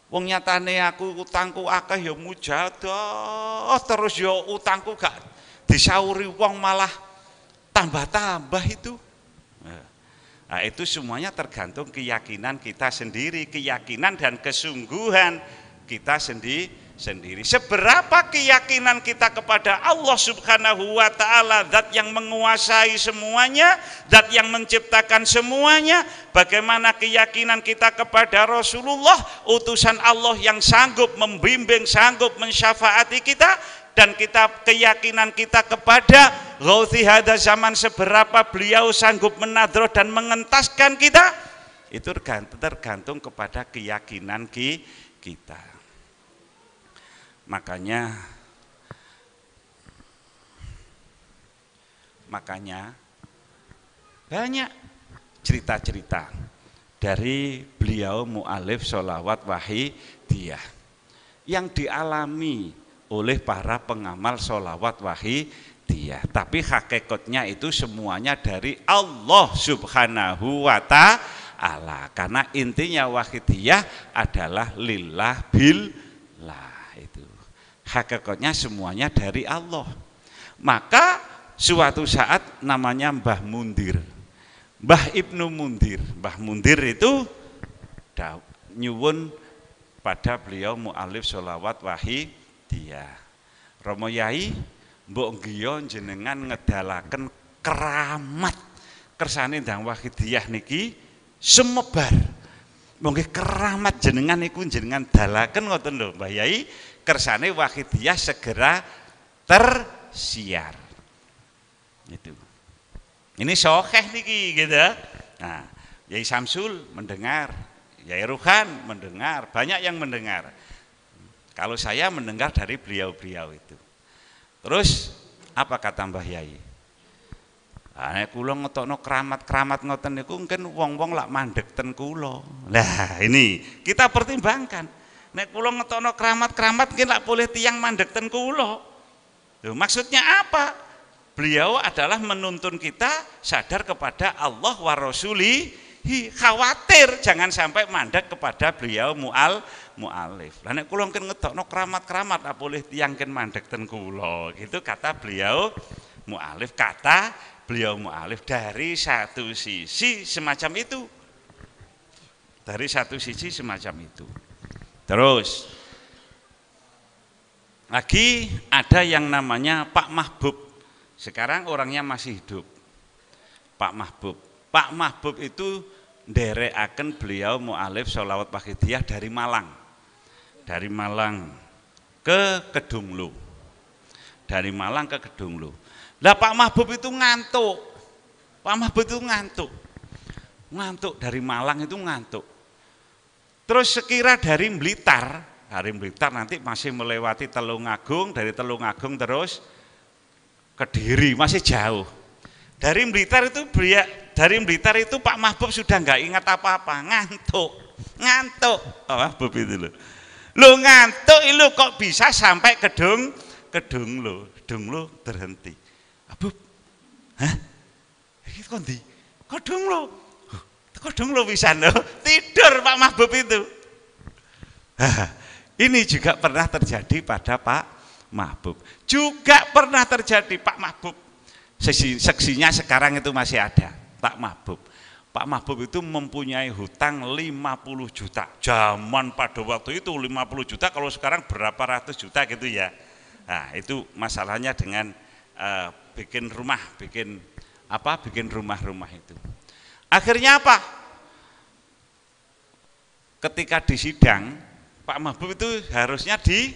Wong nyatane aku utangku akeh ya mujadah, terus yo utangku gak disauri wong malah tambah-tambah itu. Nah, itu semuanya tergantung keyakinan kita sendiri, keyakinan dan kesungguhan kita sendi sendiri. Seberapa keyakinan kita kepada Allah Subhanahu wa taala, zat yang menguasai semuanya, zat yang menciptakan semuanya, bagaimana keyakinan kita kepada Rasulullah, utusan Allah yang sanggup membimbing, sanggup mensyafaati kita, dan kita keyakinan kita kepada Ghauthi hada zaman seberapa beliau sanggup menadroh dan mengentaskan kita itu tergantung kepada keyakinan ki kita makanya makanya banyak cerita-cerita dari beliau mu'alif sholawat wahidiyah yang dialami oleh para pengamal solawat dia, Tapi hakikatnya itu semuanya dari Allah subhanahu wa ta'ala. Karena intinya wahidiyah adalah lillah billah itu. Hakikatnya semuanya dari Allah. Maka suatu saat namanya Mbah Mundir. Mbah Ibnu Mundir. Mbah Mundir itu nyuwun pada beliau mu'alif sholawat wahi dia. Romo Yai mbok Gion jenengan ngedalakan keramat kersane dan wahidiyah niki semebar. Mungkin keramat jenengan niku jenengan dalakan ngoten lho Mbak Yai kersane wahidiyah segera tersiar. Itu. Ini sokeh niki gitu. Nah, Yai Samsul mendengar, Yai Ruhan mendengar, banyak yang mendengar. Kalau saya mendengar dari beliau-beliau itu. Terus apa kata Mbah Yai? Ah nek kula ngetokno keramat-keramat ngoten niku mungkin wong-wong lak mandek ten kulo. Nah ini kita pertimbangkan. Nek kula ngetono keramat-keramat mungkin lak boleh tiang mandek ten kulo. maksudnya apa? Beliau adalah menuntun kita sadar kepada Allah wa Hi khawatir jangan sampai mandek kepada beliau mual mualif. Lah nek kula no keramat-keramat apa boleh tiyang ken mandek ten kula. Gitu kata beliau mualif kata beliau mualif dari satu sisi semacam itu. Dari satu sisi semacam itu. Terus lagi ada yang namanya Pak Mahbub. Sekarang orangnya masih hidup. Pak Mahbub Pak Mahbub itu nderekaken beliau mualif sholawat pakidiyah dari Malang. Dari Malang ke Kedunglu. Dari Malang ke Kedunglu. Lah Pak Mahbub itu ngantuk. Pak Mahbub itu ngantuk. Ngantuk dari Malang itu ngantuk. Terus sekira dari Blitar, dari Blitar nanti masih melewati Telungagung, dari Telungagung terus Kediri, masih jauh. Dari Blitar itu beliau dari Blitar itu Pak Mahbub sudah nggak ingat apa-apa, ngantuk, ngantuk. Pak Mahbub itu loh. Lo ngantuk, lo kok bisa sampai kedung, kedung lo, kedung lo terhenti. Mahbub hah? Itu kondi, kedung lo, kedung lo bisa lo, tidur Pak Mahbub itu. Ini juga pernah terjadi pada Pak Mahbub. Juga pernah terjadi Pak Mahbub Seksi, seksinya sekarang itu masih ada, Pak Mahbub. Pak Mahbub itu mempunyai hutang 50 juta. Zaman pada waktu itu 50 juta, kalau sekarang berapa ratus juta gitu ya. Nah, itu masalahnya dengan uh, bikin rumah, bikin apa? Bikin rumah-rumah itu. Akhirnya apa? Ketika disidang, Pak Mahbub itu harusnya di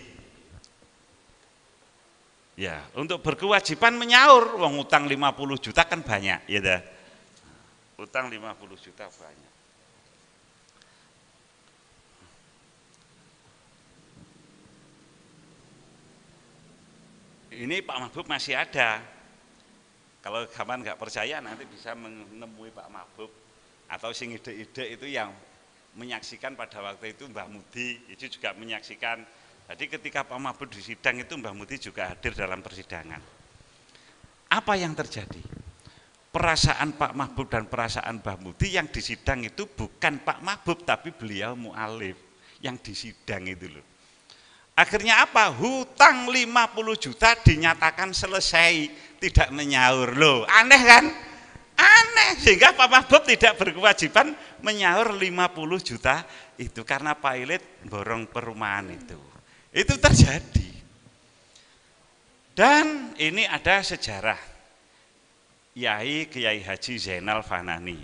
Ya, untuk berkewajiban menyaur uang utang 50 juta kan banyak, ya dah. Utang 50 juta banyak. Ini Pak Mahbub masih ada. Kalau kapan nggak percaya nanti bisa menemui Pak Mahbub atau sing ide-ide itu yang menyaksikan pada waktu itu Mbah Mudi itu juga menyaksikan jadi ketika Pak Mahfud di sidang itu Mbah Muti juga hadir dalam persidangan. Apa yang terjadi? Perasaan Pak Mahbub dan perasaan Mbah Muti yang disidang itu bukan Pak Mahbub tapi beliau mu'alif yang di sidang itu loh. Akhirnya apa? Hutang 50 juta dinyatakan selesai, tidak menyaur loh. Aneh kan? Aneh sehingga Pak Mahbub tidak berkewajiban menyaur 50 juta itu karena pilot borong perumahan itu. Itu terjadi. Dan ini ada sejarah. Yai Kiai Haji Zainal Fanani.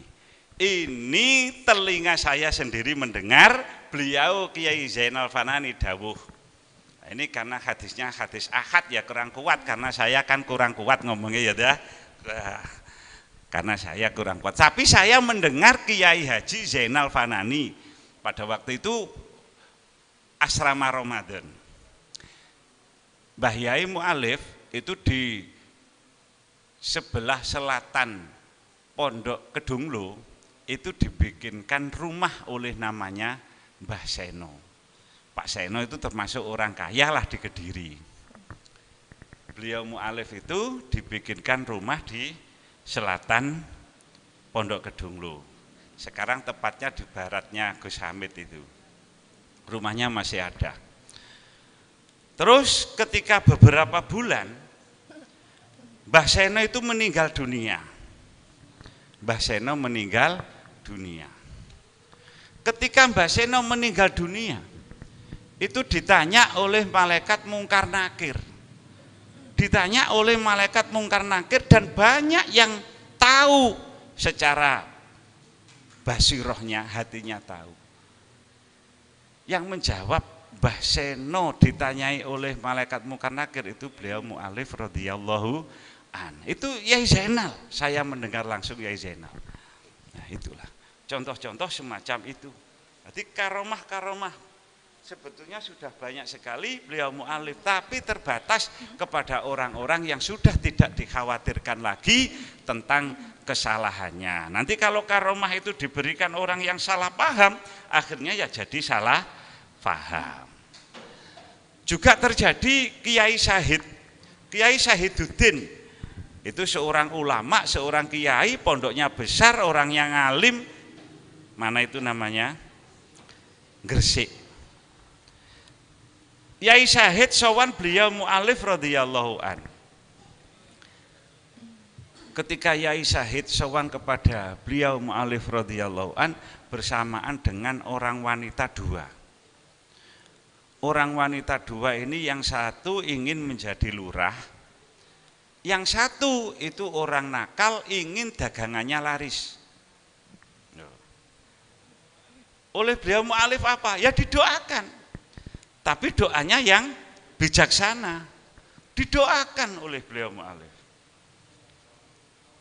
Ini telinga saya sendiri mendengar beliau Kiai Zainal Fanani dawuh. Nah, ini karena hadisnya hadis ahad ya kurang kuat karena saya kan kurang kuat ngomongnya ya dah. Nah, karena saya kurang kuat. Tapi saya mendengar Kiai Haji Zainal Fanani pada waktu itu asrama Ramadan. Mbah Yai Mu'alif itu di sebelah selatan Pondok Kedunglu itu dibikinkan rumah oleh namanya Mbah Seno. Pak Seno itu termasuk orang kaya lah di Kediri. Beliau Mu'alif itu dibikinkan rumah di selatan Pondok Kedunglu. Sekarang tepatnya di baratnya Gus Hamid itu. Rumahnya masih ada. Terus ketika beberapa bulan Mbah Seno itu meninggal dunia. Mbah Seno meninggal dunia. Ketika Mbah Seno meninggal dunia, itu ditanya oleh malaikat mungkar nakir. Ditanya oleh malaikat mungkar nakir dan banyak yang tahu secara basirohnya, hatinya tahu. Yang menjawab Mbah Seno ditanyai oleh malaikat Mukanakir itu beliau mu'alif radhiyallahu an. Itu Yai Zainal, saya mendengar langsung Yai Zainal. Nah itulah contoh-contoh semacam itu. Jadi karomah-karomah sebetulnya sudah banyak sekali beliau mu'alif tapi terbatas kepada orang-orang yang sudah tidak dikhawatirkan lagi tentang kesalahannya nanti kalau karomah itu diberikan orang yang salah paham akhirnya ya jadi salah faham. Juga terjadi Kiai Syahid. Kiai Syahiduddin itu seorang ulama, seorang kiai, pondoknya besar, orang yang alim Mana itu namanya? Gresik. Kiai Syahid Sowan beliau mu'alif radhiyallahu an. Ketika Kiai Syahid Sowan kepada beliau mu'alif radhiyallahu an bersamaan dengan orang wanita dua orang wanita dua ini yang satu ingin menjadi lurah, yang satu itu orang nakal ingin dagangannya laris. Oleh beliau mu'alif apa? Ya didoakan. Tapi doanya yang bijaksana. Didoakan oleh beliau mu'alif.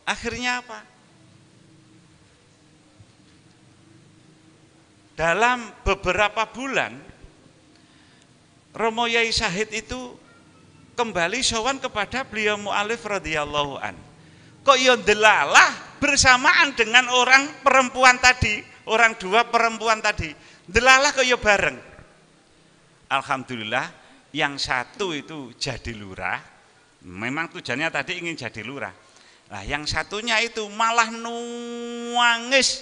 Akhirnya apa? Dalam beberapa bulan Romo Yai Sahid itu kembali sowan kepada beliau mu'alif radhiyallahu an. Kok yon ya delalah bersamaan dengan orang perempuan tadi, orang dua perempuan tadi. Delalah kok yo ya bareng. Alhamdulillah yang satu itu jadi lurah. Memang tujuannya tadi ingin jadi lurah. Nah, yang satunya itu malah nuangis,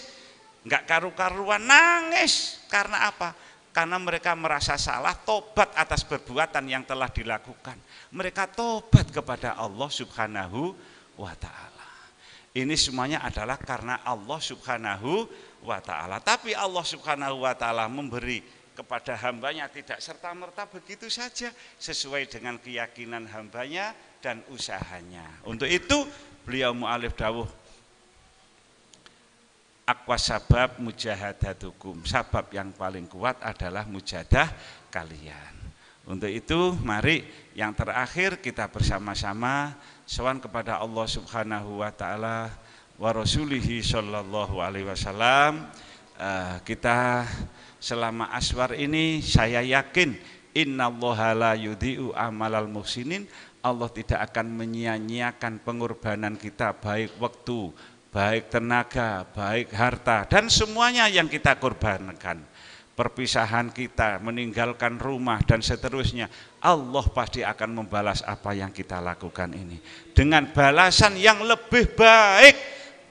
nggak karu-karuan nangis karena apa? karena mereka merasa salah, tobat atas perbuatan yang telah dilakukan. Mereka tobat kepada Allah Subhanahu wa taala. Ini semuanya adalah karena Allah Subhanahu wa taala. Tapi Allah Subhanahu wa taala memberi kepada hambanya tidak serta-merta begitu saja sesuai dengan keyakinan hambanya dan usahanya. Untuk itu beliau mu'alif dawuh Akwa sabab mujahadatukum. Sabab yang paling kuat adalah mujahadah kalian. Untuk itu mari yang terakhir kita bersama-sama sowan kepada Allah Subhanahu wa taala wa rasulihi sallallahu alaihi wasallam eh, kita selama aswar ini saya yakin inna allaha la yudhi'u amalal muhsinin Allah tidak akan menyia-nyiakan pengorbanan kita baik waktu baik tenaga, baik harta, dan semuanya yang kita korbankan. Perpisahan kita, meninggalkan rumah, dan seterusnya. Allah pasti akan membalas apa yang kita lakukan ini. Dengan balasan yang lebih baik,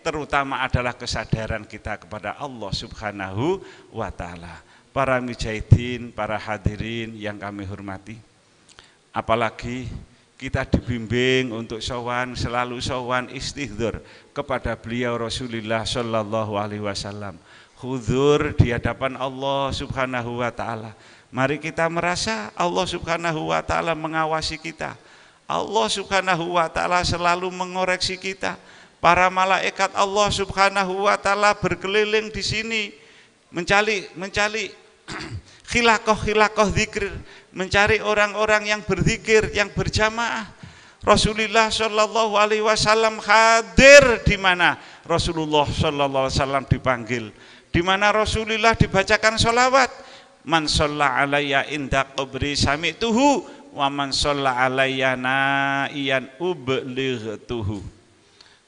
terutama adalah kesadaran kita kepada Allah subhanahu wa ta'ala. Para mujahidin, para hadirin yang kami hormati, apalagi kita dibimbing untuk sowan selalu sowan istighfar kepada beliau Rasulullah Shallallahu Alaihi Wasallam hudur di hadapan Allah Subhanahu Wa Taala mari kita merasa Allah Subhanahu Wa Taala mengawasi kita Allah Subhanahu Wa Taala selalu mengoreksi kita para malaikat Allah Subhanahu Wa Taala berkeliling di sini mencari mencari khilakoh khilakoh zikir mencari orang-orang yang berzikir, yang berjamaah. Rasulullah Shallallahu Alaihi Wasallam hadir di mana Rasulullah Shallallahu Alaihi Wasallam dipanggil, di mana Rasulullah dibacakan solawat. Man sholla alaiya inda qabri tuhu wa man sholla alaiya naiyan tuhu.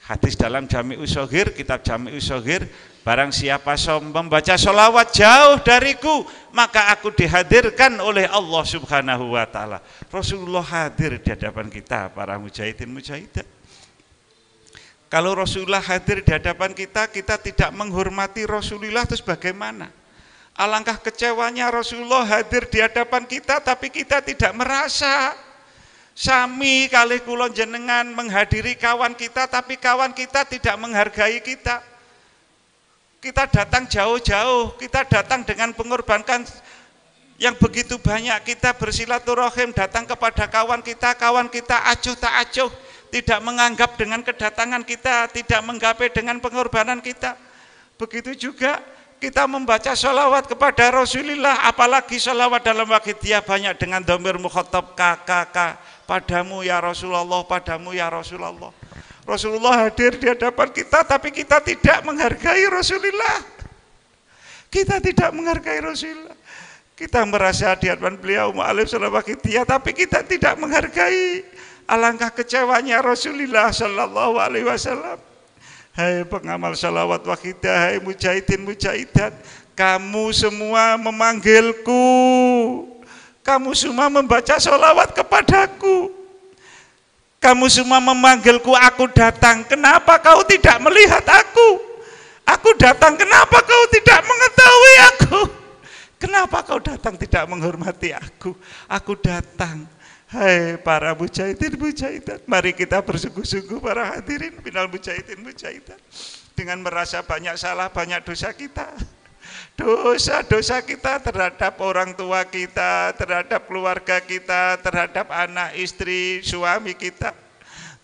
Hadis dalam Jami'u Shoghir, kitab Jami'u Shoghir, Barang siapa membaca solawat jauh dariku, maka aku dihadirkan oleh Allah subhanahu wa ta'ala. Rasulullah hadir di hadapan kita, para mujahidin mujahidat. Kalau Rasulullah hadir di hadapan kita, kita tidak menghormati Rasulullah, terus bagaimana? Alangkah kecewanya Rasulullah hadir di hadapan kita, tapi kita tidak merasa. Sami kali kulon jenengan menghadiri kawan kita, tapi kawan kita tidak menghargai kita. Kita datang jauh-jauh, kita datang dengan pengorbankan yang begitu banyak kita bersilaturahim datang kepada kawan kita, kawan kita acuh tak acuh, tidak menganggap dengan kedatangan kita, tidak menggapai dengan pengorbanan kita. Begitu juga kita membaca sholawat kepada Rasulullah, apalagi sholawat dalam waktu banyak dengan domir mukhotob kakak, padamu ya Rasulullah, padamu ya Rasulullah. Rasulullah hadir di hadapan kita, tapi kita tidak menghargai Rasulullah. Kita tidak menghargai Rasulullah. Kita merasa di hadapan beliau ma'alif salawakitia, tapi kita tidak menghargai. Alangkah kecewanya Rasulullah Sallallahu Alaihi Wasallam. Hai pengamal salawat wakidah, hai mujahidin mujahidat, kamu semua memanggilku. Kamu semua membaca salawat kepadaku kamu semua memanggilku, aku datang. Kenapa kau tidak melihat aku? Aku datang, kenapa kau tidak mengetahui aku? Kenapa kau datang tidak menghormati aku? Aku datang. Hai para mujahidin, mujahidat. Mari kita bersungguh-sungguh para hadirin, final mujahidin, mujahidat. Dengan merasa banyak salah, banyak dosa kita. Dosa-dosa kita terhadap orang tua kita, terhadap keluarga kita, terhadap anak istri, suami kita,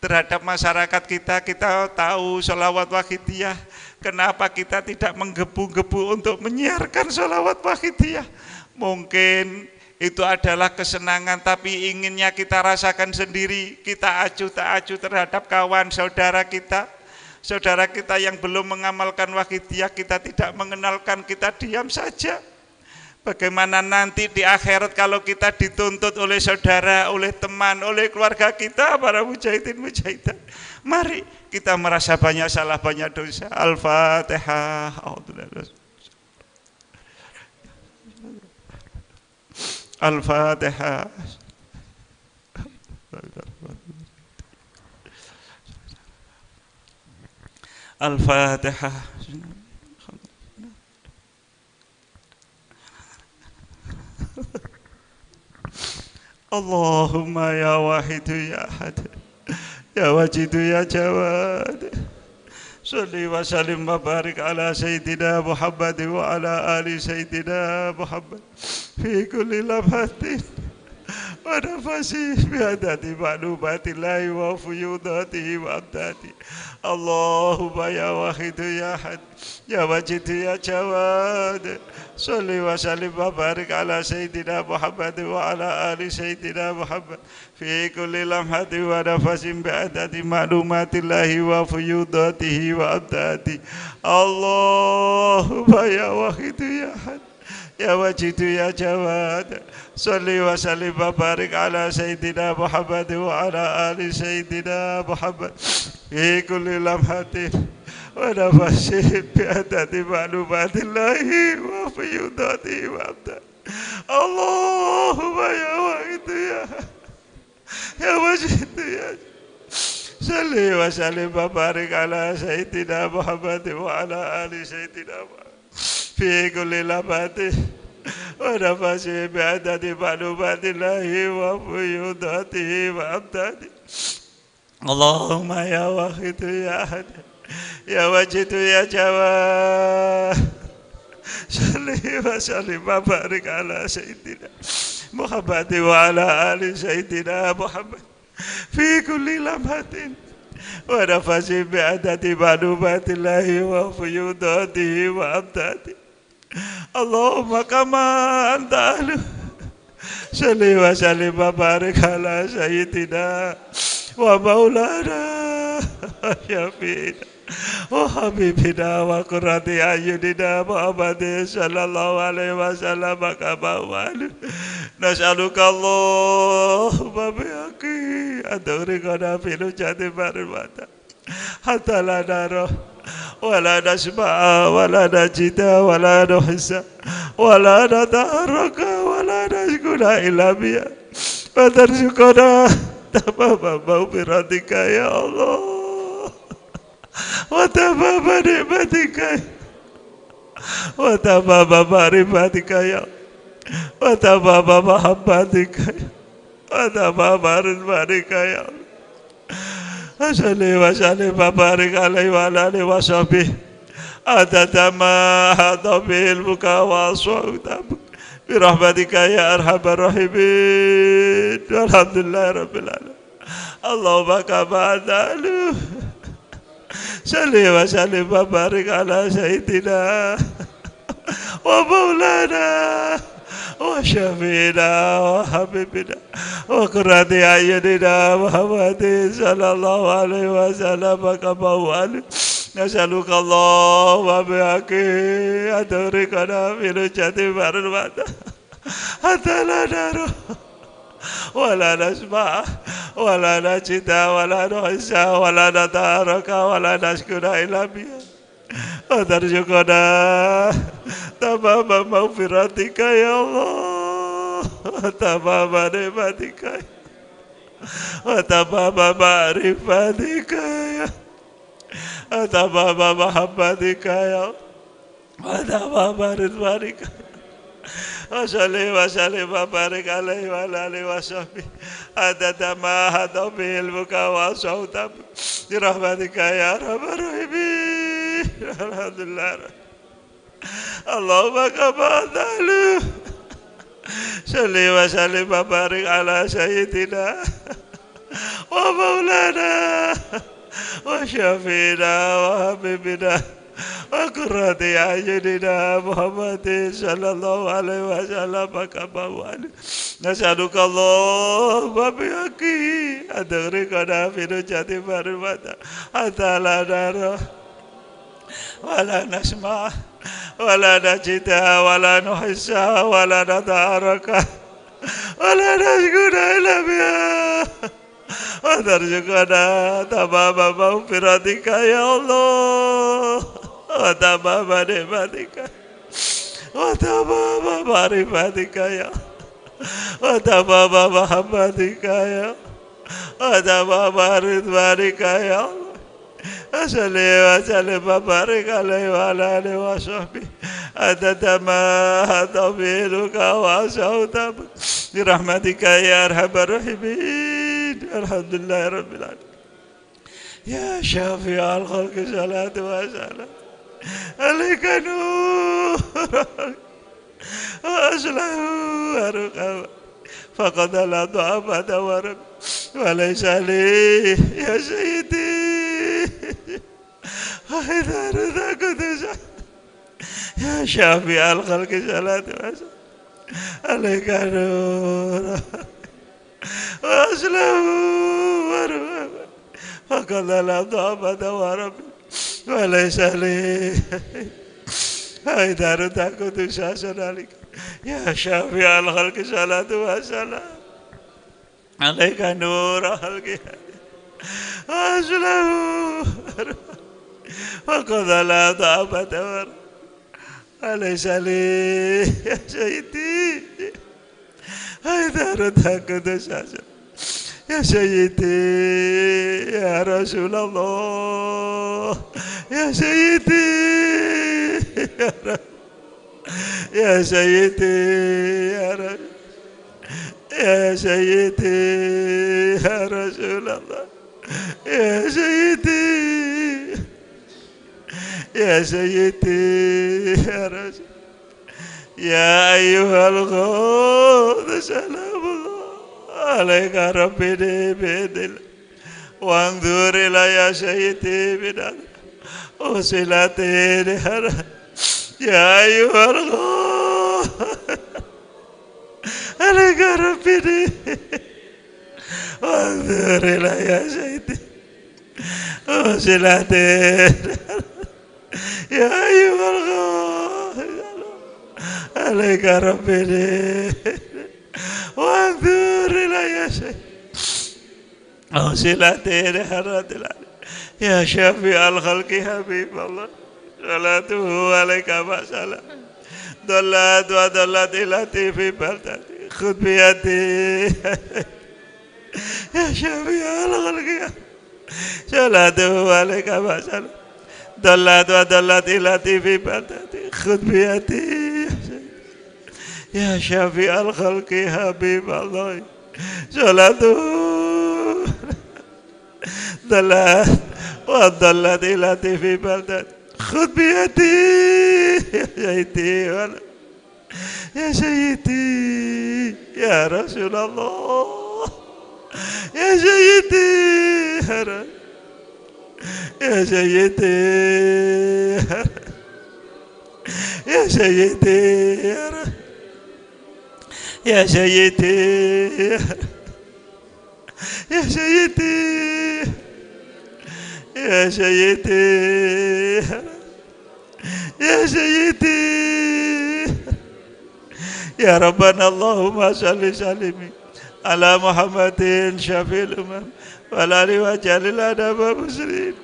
terhadap masyarakat kita, kita tahu sholawat wahidiyah. Kenapa kita tidak menggebu-gebu untuk menyiarkan sholawat wahidiyah? Mungkin itu adalah kesenangan tapi inginnya kita rasakan sendiri, kita acuh tak acuh terhadap kawan saudara kita, Saudara kita yang belum mengamalkan wakidiyah, kita tidak mengenalkan, kita diam saja. Bagaimana nanti di akhirat kalau kita dituntut oleh saudara, oleh teman, oleh keluarga kita, para mujahidin mujahidat. Mari kita merasa banyak salah, banyak dosa. Al-Fatihah. Al-Fatihah. الفاتحة اللهم يا واحد يا أحد يا واجد يا جواد صلي وسلم وبارك على سيدنا محمد وعلى آل سيدنا محمد في كل لمحة pada fasi biadati ba'du lahi wa fuyudati wa abdati Allahumma ya wahidu ya had ya wajidu ya jawad salli wa salli wa ala sayyidina Muhammad wa ala ali sayyidina Muhammad fi kulli lamhati wa biadati ma'lumati lahi wa fuyudati wa abdati Allahumma ya wahidu ya had Ya wajidu ya jawad Salli wa salli wa barik ala Sayyidina Muhammad wa ala ala Sayyidina Muhammad Fi kulli lamhati wa nafasyid bi adati wa fi yudhati Allahumma ya wa itu ya Ya wa jidu ya Salli wa salli wa ala Sayyidina Muhammad ala ala Sayyidina Muhammad Fi kulli ونفسه بعدد معلومات الله وفيوضاته وأمداده اللهم يا واخد يا أحد يا وجد يا جواد صلي وسلم وبارك على سيدنا محمد وعلى آل سيدنا محمد في كل لمحة ونفس بعدد معلومات الله وفيوضاته وأمداده Allahumma kama anta ahlu Salli wa salli wa barik ala sayyidina Wa maulana Syafi'ina Wa oh, habibina wa kurati ayyudina Muhammadin shalallahu alaihi wa sallam Kama wa'alu Nasaluka Allahumma bihaqi Adhuri kona filu jati barimata Hatta la ولا نشبع ولا نجد ولا نحسى ولا نتحرك ولا نسكن إلا بها فترزقنا تمام مغفرتك يا الله وتمام نعمتك وتمام معرفتك يا وتمام محبتك وتمام رضوانك يا الله Salli wa sallim wa barik alaihi wa ala alihi buka wa su'udabu. Birahmatika ya arhamar rahimin. Alhamdulillah rabbil alamin. Allahumma kama nalu. Salli wa Oh Syafi'ina Oh Habibina Oh Qurati Ayyidina Wasallam Maka Bawal Nasaluka Allah Wa Bihaki Adurikana Jati Barul Atala Daru Wala Nasma Wala Nacita Wala Nuhisa Atar syukona Tamama firatika ya Allah Tamama Tambah ya Tamama ma'rifatika ya Tamama hamadika ya Tamama ridwanika wa barik alaihi wa alaihi wa وصحبه Adada ما اهدى به wa ya Dirahmatika ya رب الراحمين Alhamdulillah. Allahumma kabadalu. Salli wa wa barik ala sayyidina wa maulana wa syafiina wa habibina wa Muhammadin sallallahu alaihi wa sallam kabawan nasaluka Allahumma bihaqi adrika nafinu jati barwata hatta la nara ولا نسمع ولا نجد ولا نحس ولا نتعرك ولا نشكر إلا بها وترزقنا تمام مغفرتك يا الله وتمام نعمتك وتمام معرفتك يا وتمام محمدك يا وتمام رضوانك يا الله وصلي وسلم وبارك عليه وعلى اله وصحبه عدد ما تفيدك وصوتك برحمتك يا ارحم الراحمين الحمد لله رب العالمين يا شافي الخلق صلاة وسلام عليك نور وأصلح ورقبك فقد لا ضعف دورا وليس لي يا سيدي وإذا رزقت يا شافي الخلق صلاتي وسلام عليك نور وأسلم فقد لا ضعف دورا وليس لي وإذا رزقت شاشا عليك يا شافي الخلق صلاة وسلام عليك نور خلق أسلم وقضى لا ضعف أليس لي يا سيدي هيدار قدس يا سيدي يا رسول الله يا سيدي يا رسول يا سيدي يا يا سيدي يا رسول الله يا سيدي يا سيدي يا رسول يا أيها الغوث سلام الله عليك ربي بيد الله وانظر إلى يا سيدي بدل وصلتي لهرب يا أيها الله أنا ربي وانظر إلي سيدي وجلاتي يا أيها الغار عليك ربي وانظر إلي شيدي وجلاتي حرات العلي يا شافي الخلق حبيب الله صلاته عليك ما شاء الله ضلت وضلت التي في بلدتي خذ بيدي يا الغلق يا صلاته عليك ما شاء الله ضلت وضلت التي في بلدتي خذ بيدي يا شافي الخلق يا حبيب الله صلاته دلت ودلت التي في بلدتي خذ بيدي يا جيتي يا شيتي يا رسول الله يا شيتي يا جيتي يا جيتي يا جيتي يا جيتي يا شيتي يا شيتي يا ربنا اللهم صل سلم على محمد شفيع الامم والال وجعل الادب مسلمين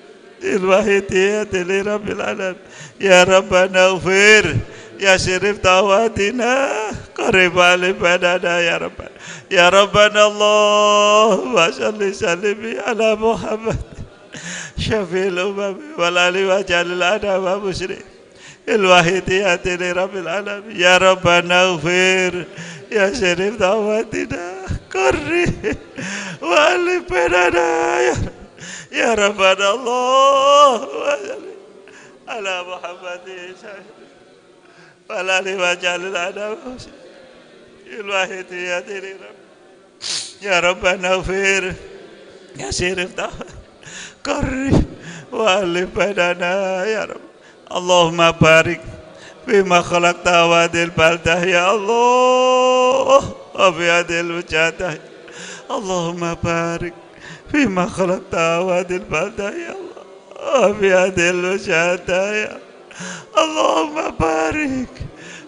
الوحيدية لرب العالمين يا ربنا اغفر يا شريف دعواتنا قرب لبنانا يا ربنا يا ربنا اللهم صل وسلم على محمد syafi'il umam walali wa jalil ana wa musyrik il wahidi atini rabbil alami ya rabbana ufir ya syarif tawatina kurri wa alif ya ya rabbana Allah ala muhammadin syahid walali wa jalil ana wa musyrik il wahidi atini rabbil ya rabbana ufir ya syarif tawatina karim wali badana ya rab Allahumma barik fi ma khalaqta wa dil ya Allah wa fi adil wajadah Allahumma barik fi ma khalaqta wa dil ya Allah wa fi adil wajadah ya Allahumma barik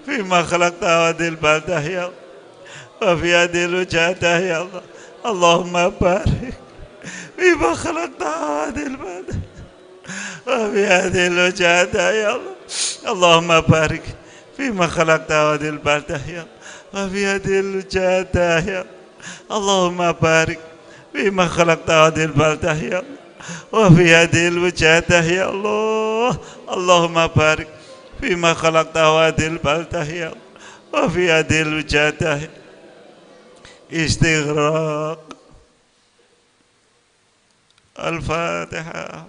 fi ma khalaqta wa dil ya Allah wa fi adil wajadah ya Allah Allahumma barik بما خلقنا هذه البلد هذه الوجهات يا الله اللهم بارك فيما خلقت هذه البلدة يا وفي هذه الوجهات يا اللهم بارك فيما خلقت هذه البلدة يا وفي هذه الوجهات يا الله اللهم بارك فيما خلقت هذه البلدة يا وفي هذه الوجهات استغراق الفاتحة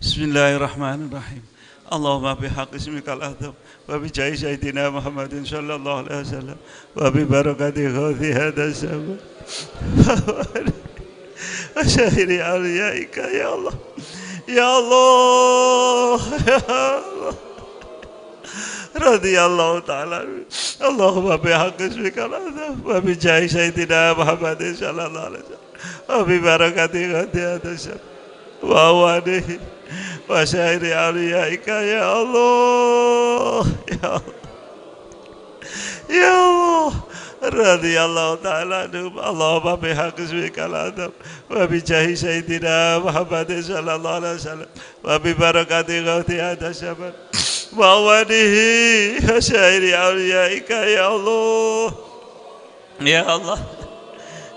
بسم الله الرحمن الرحيم اللهم بحق اسمك الأعظم وبجاه سيدنا محمد صلى الله عليه وسلم وببركة غوث هذا السبب وسائر أوليائك يا الله يا الله يا الله radhiyallahu ta'ala Allahumma bihaq ismikal azam wa bi jahi sayyidina Muhammad sallallahu alaihi wasallam wa bi barakati ghadiyat asyam wa wa nihi wa syairi aliyaika ya Allah ya Allah ya Allah radhiyallahu ta'ala anhum Allahumma bihaq ismikal azam wa bi jahi sayyidina Muhammad sallallahu alaihi wasallam wa bi barakati ghadiyat asyam وعونه وسائر أوليائك يا الله يا الله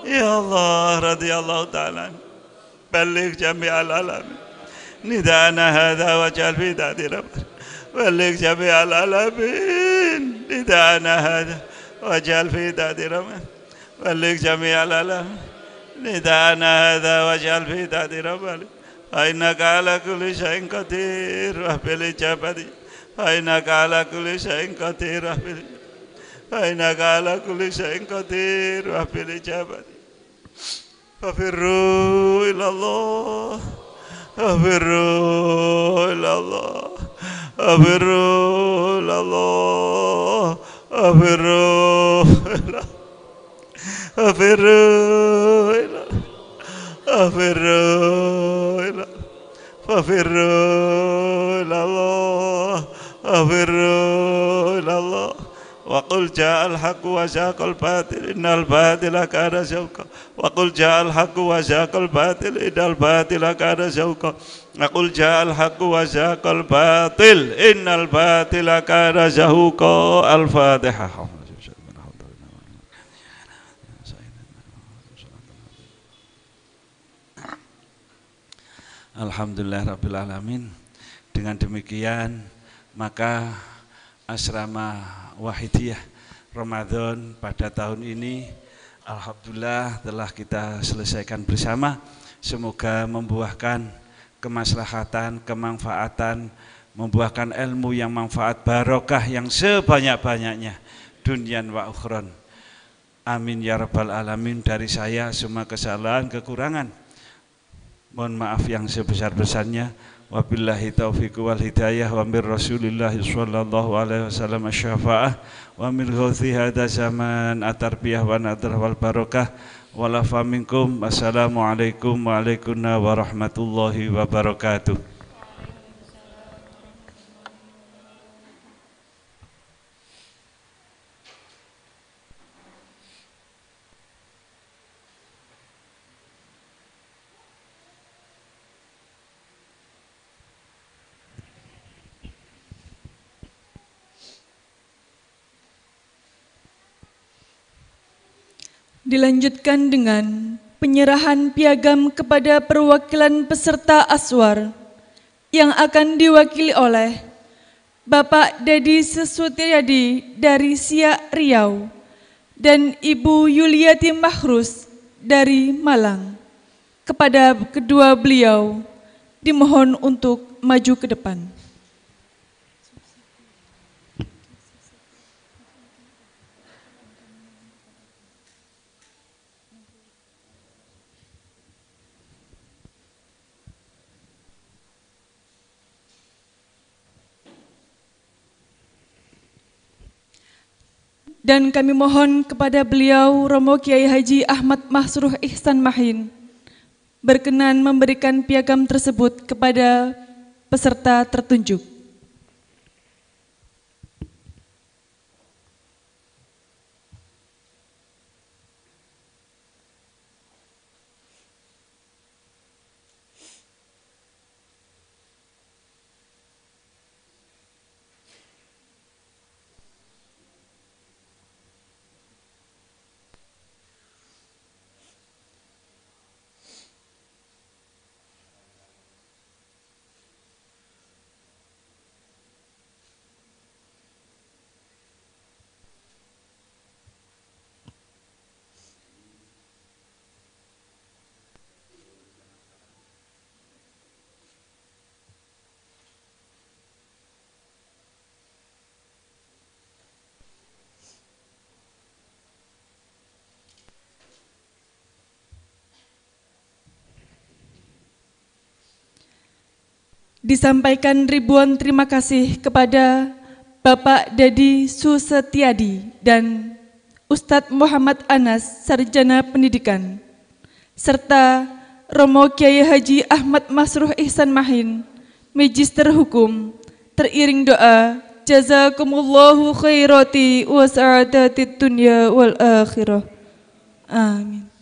يا الله رضي الله تعالى بلغ جميع العالمين نداءنا هذا وجعل في داد ربنا بلغ جميع العالمين نداءنا هذا وجعل في داد ربنا بلغ جميع العالمين نداءنا هذا وجعل في داد ربنا فإنك على كل شيء قدير وبالإجابة ainaka ala kulli shay'in qadir rabbil ainaka ala kulli shay'in qadir rabbil ijabati ففروا إلى الله ففروا إلى الله ففروا إلى الله ففروا إلى ففروا إلى ففروا إلى ففروا إلى الله Afiru batil وقل جاء الحق وزاق الباطل إن الباطل كان زوقا وقل جاء الحق وزاق الباطل إن الباطل كان زوقا وقل جاء الحق وزاق الباطل إن الباطل كان al الفاتحة Alhamdulillah Rabbil Alamin Dengan demikian maka asrama Wahidiyah Ramadan pada tahun ini Alhamdulillah telah kita selesaikan bersama semoga membuahkan kemaslahatan, kemanfaatan membuahkan ilmu yang manfaat barokah yang sebanyak-banyaknya dunian wa ukhron amin ya rabbal alamin dari saya semua kesalahan kekurangan mohon maaf yang sebesar-besarnya Wabillahi taufiq wal hidayah wa mir rasulillah sallallahu alaihi wasallam asyafaah wa min ghauthi hadza zaman atarbiyah wa nadr wal barakah walafa minkum assalamu alaikum wa alaikunna warahmatullahi wabarakatuh Dilanjutkan dengan penyerahan piagam kepada perwakilan peserta aswar yang akan diwakili oleh Bapak Dedi Sesutriadi dari Sia Riau dan Ibu Yuliati Mahrus dari Malang. Kepada kedua beliau dimohon untuk maju ke depan. dan kami mohon kepada beliau Romo Kiai Haji Ahmad Mahsruh Ihsan Mahin berkenan memberikan piagam tersebut kepada peserta tertunjuk. disampaikan ribuan terima kasih kepada Bapak Dedi Susetiadi dan Ustadz Muhammad Anas Sarjana Pendidikan, serta Romo Kiai Haji Ahmad Masruh Ihsan Mahin, Magister Hukum, teriring doa, Jazakumullahu khairati wa sa'adati dunya wal akhirah. Amin.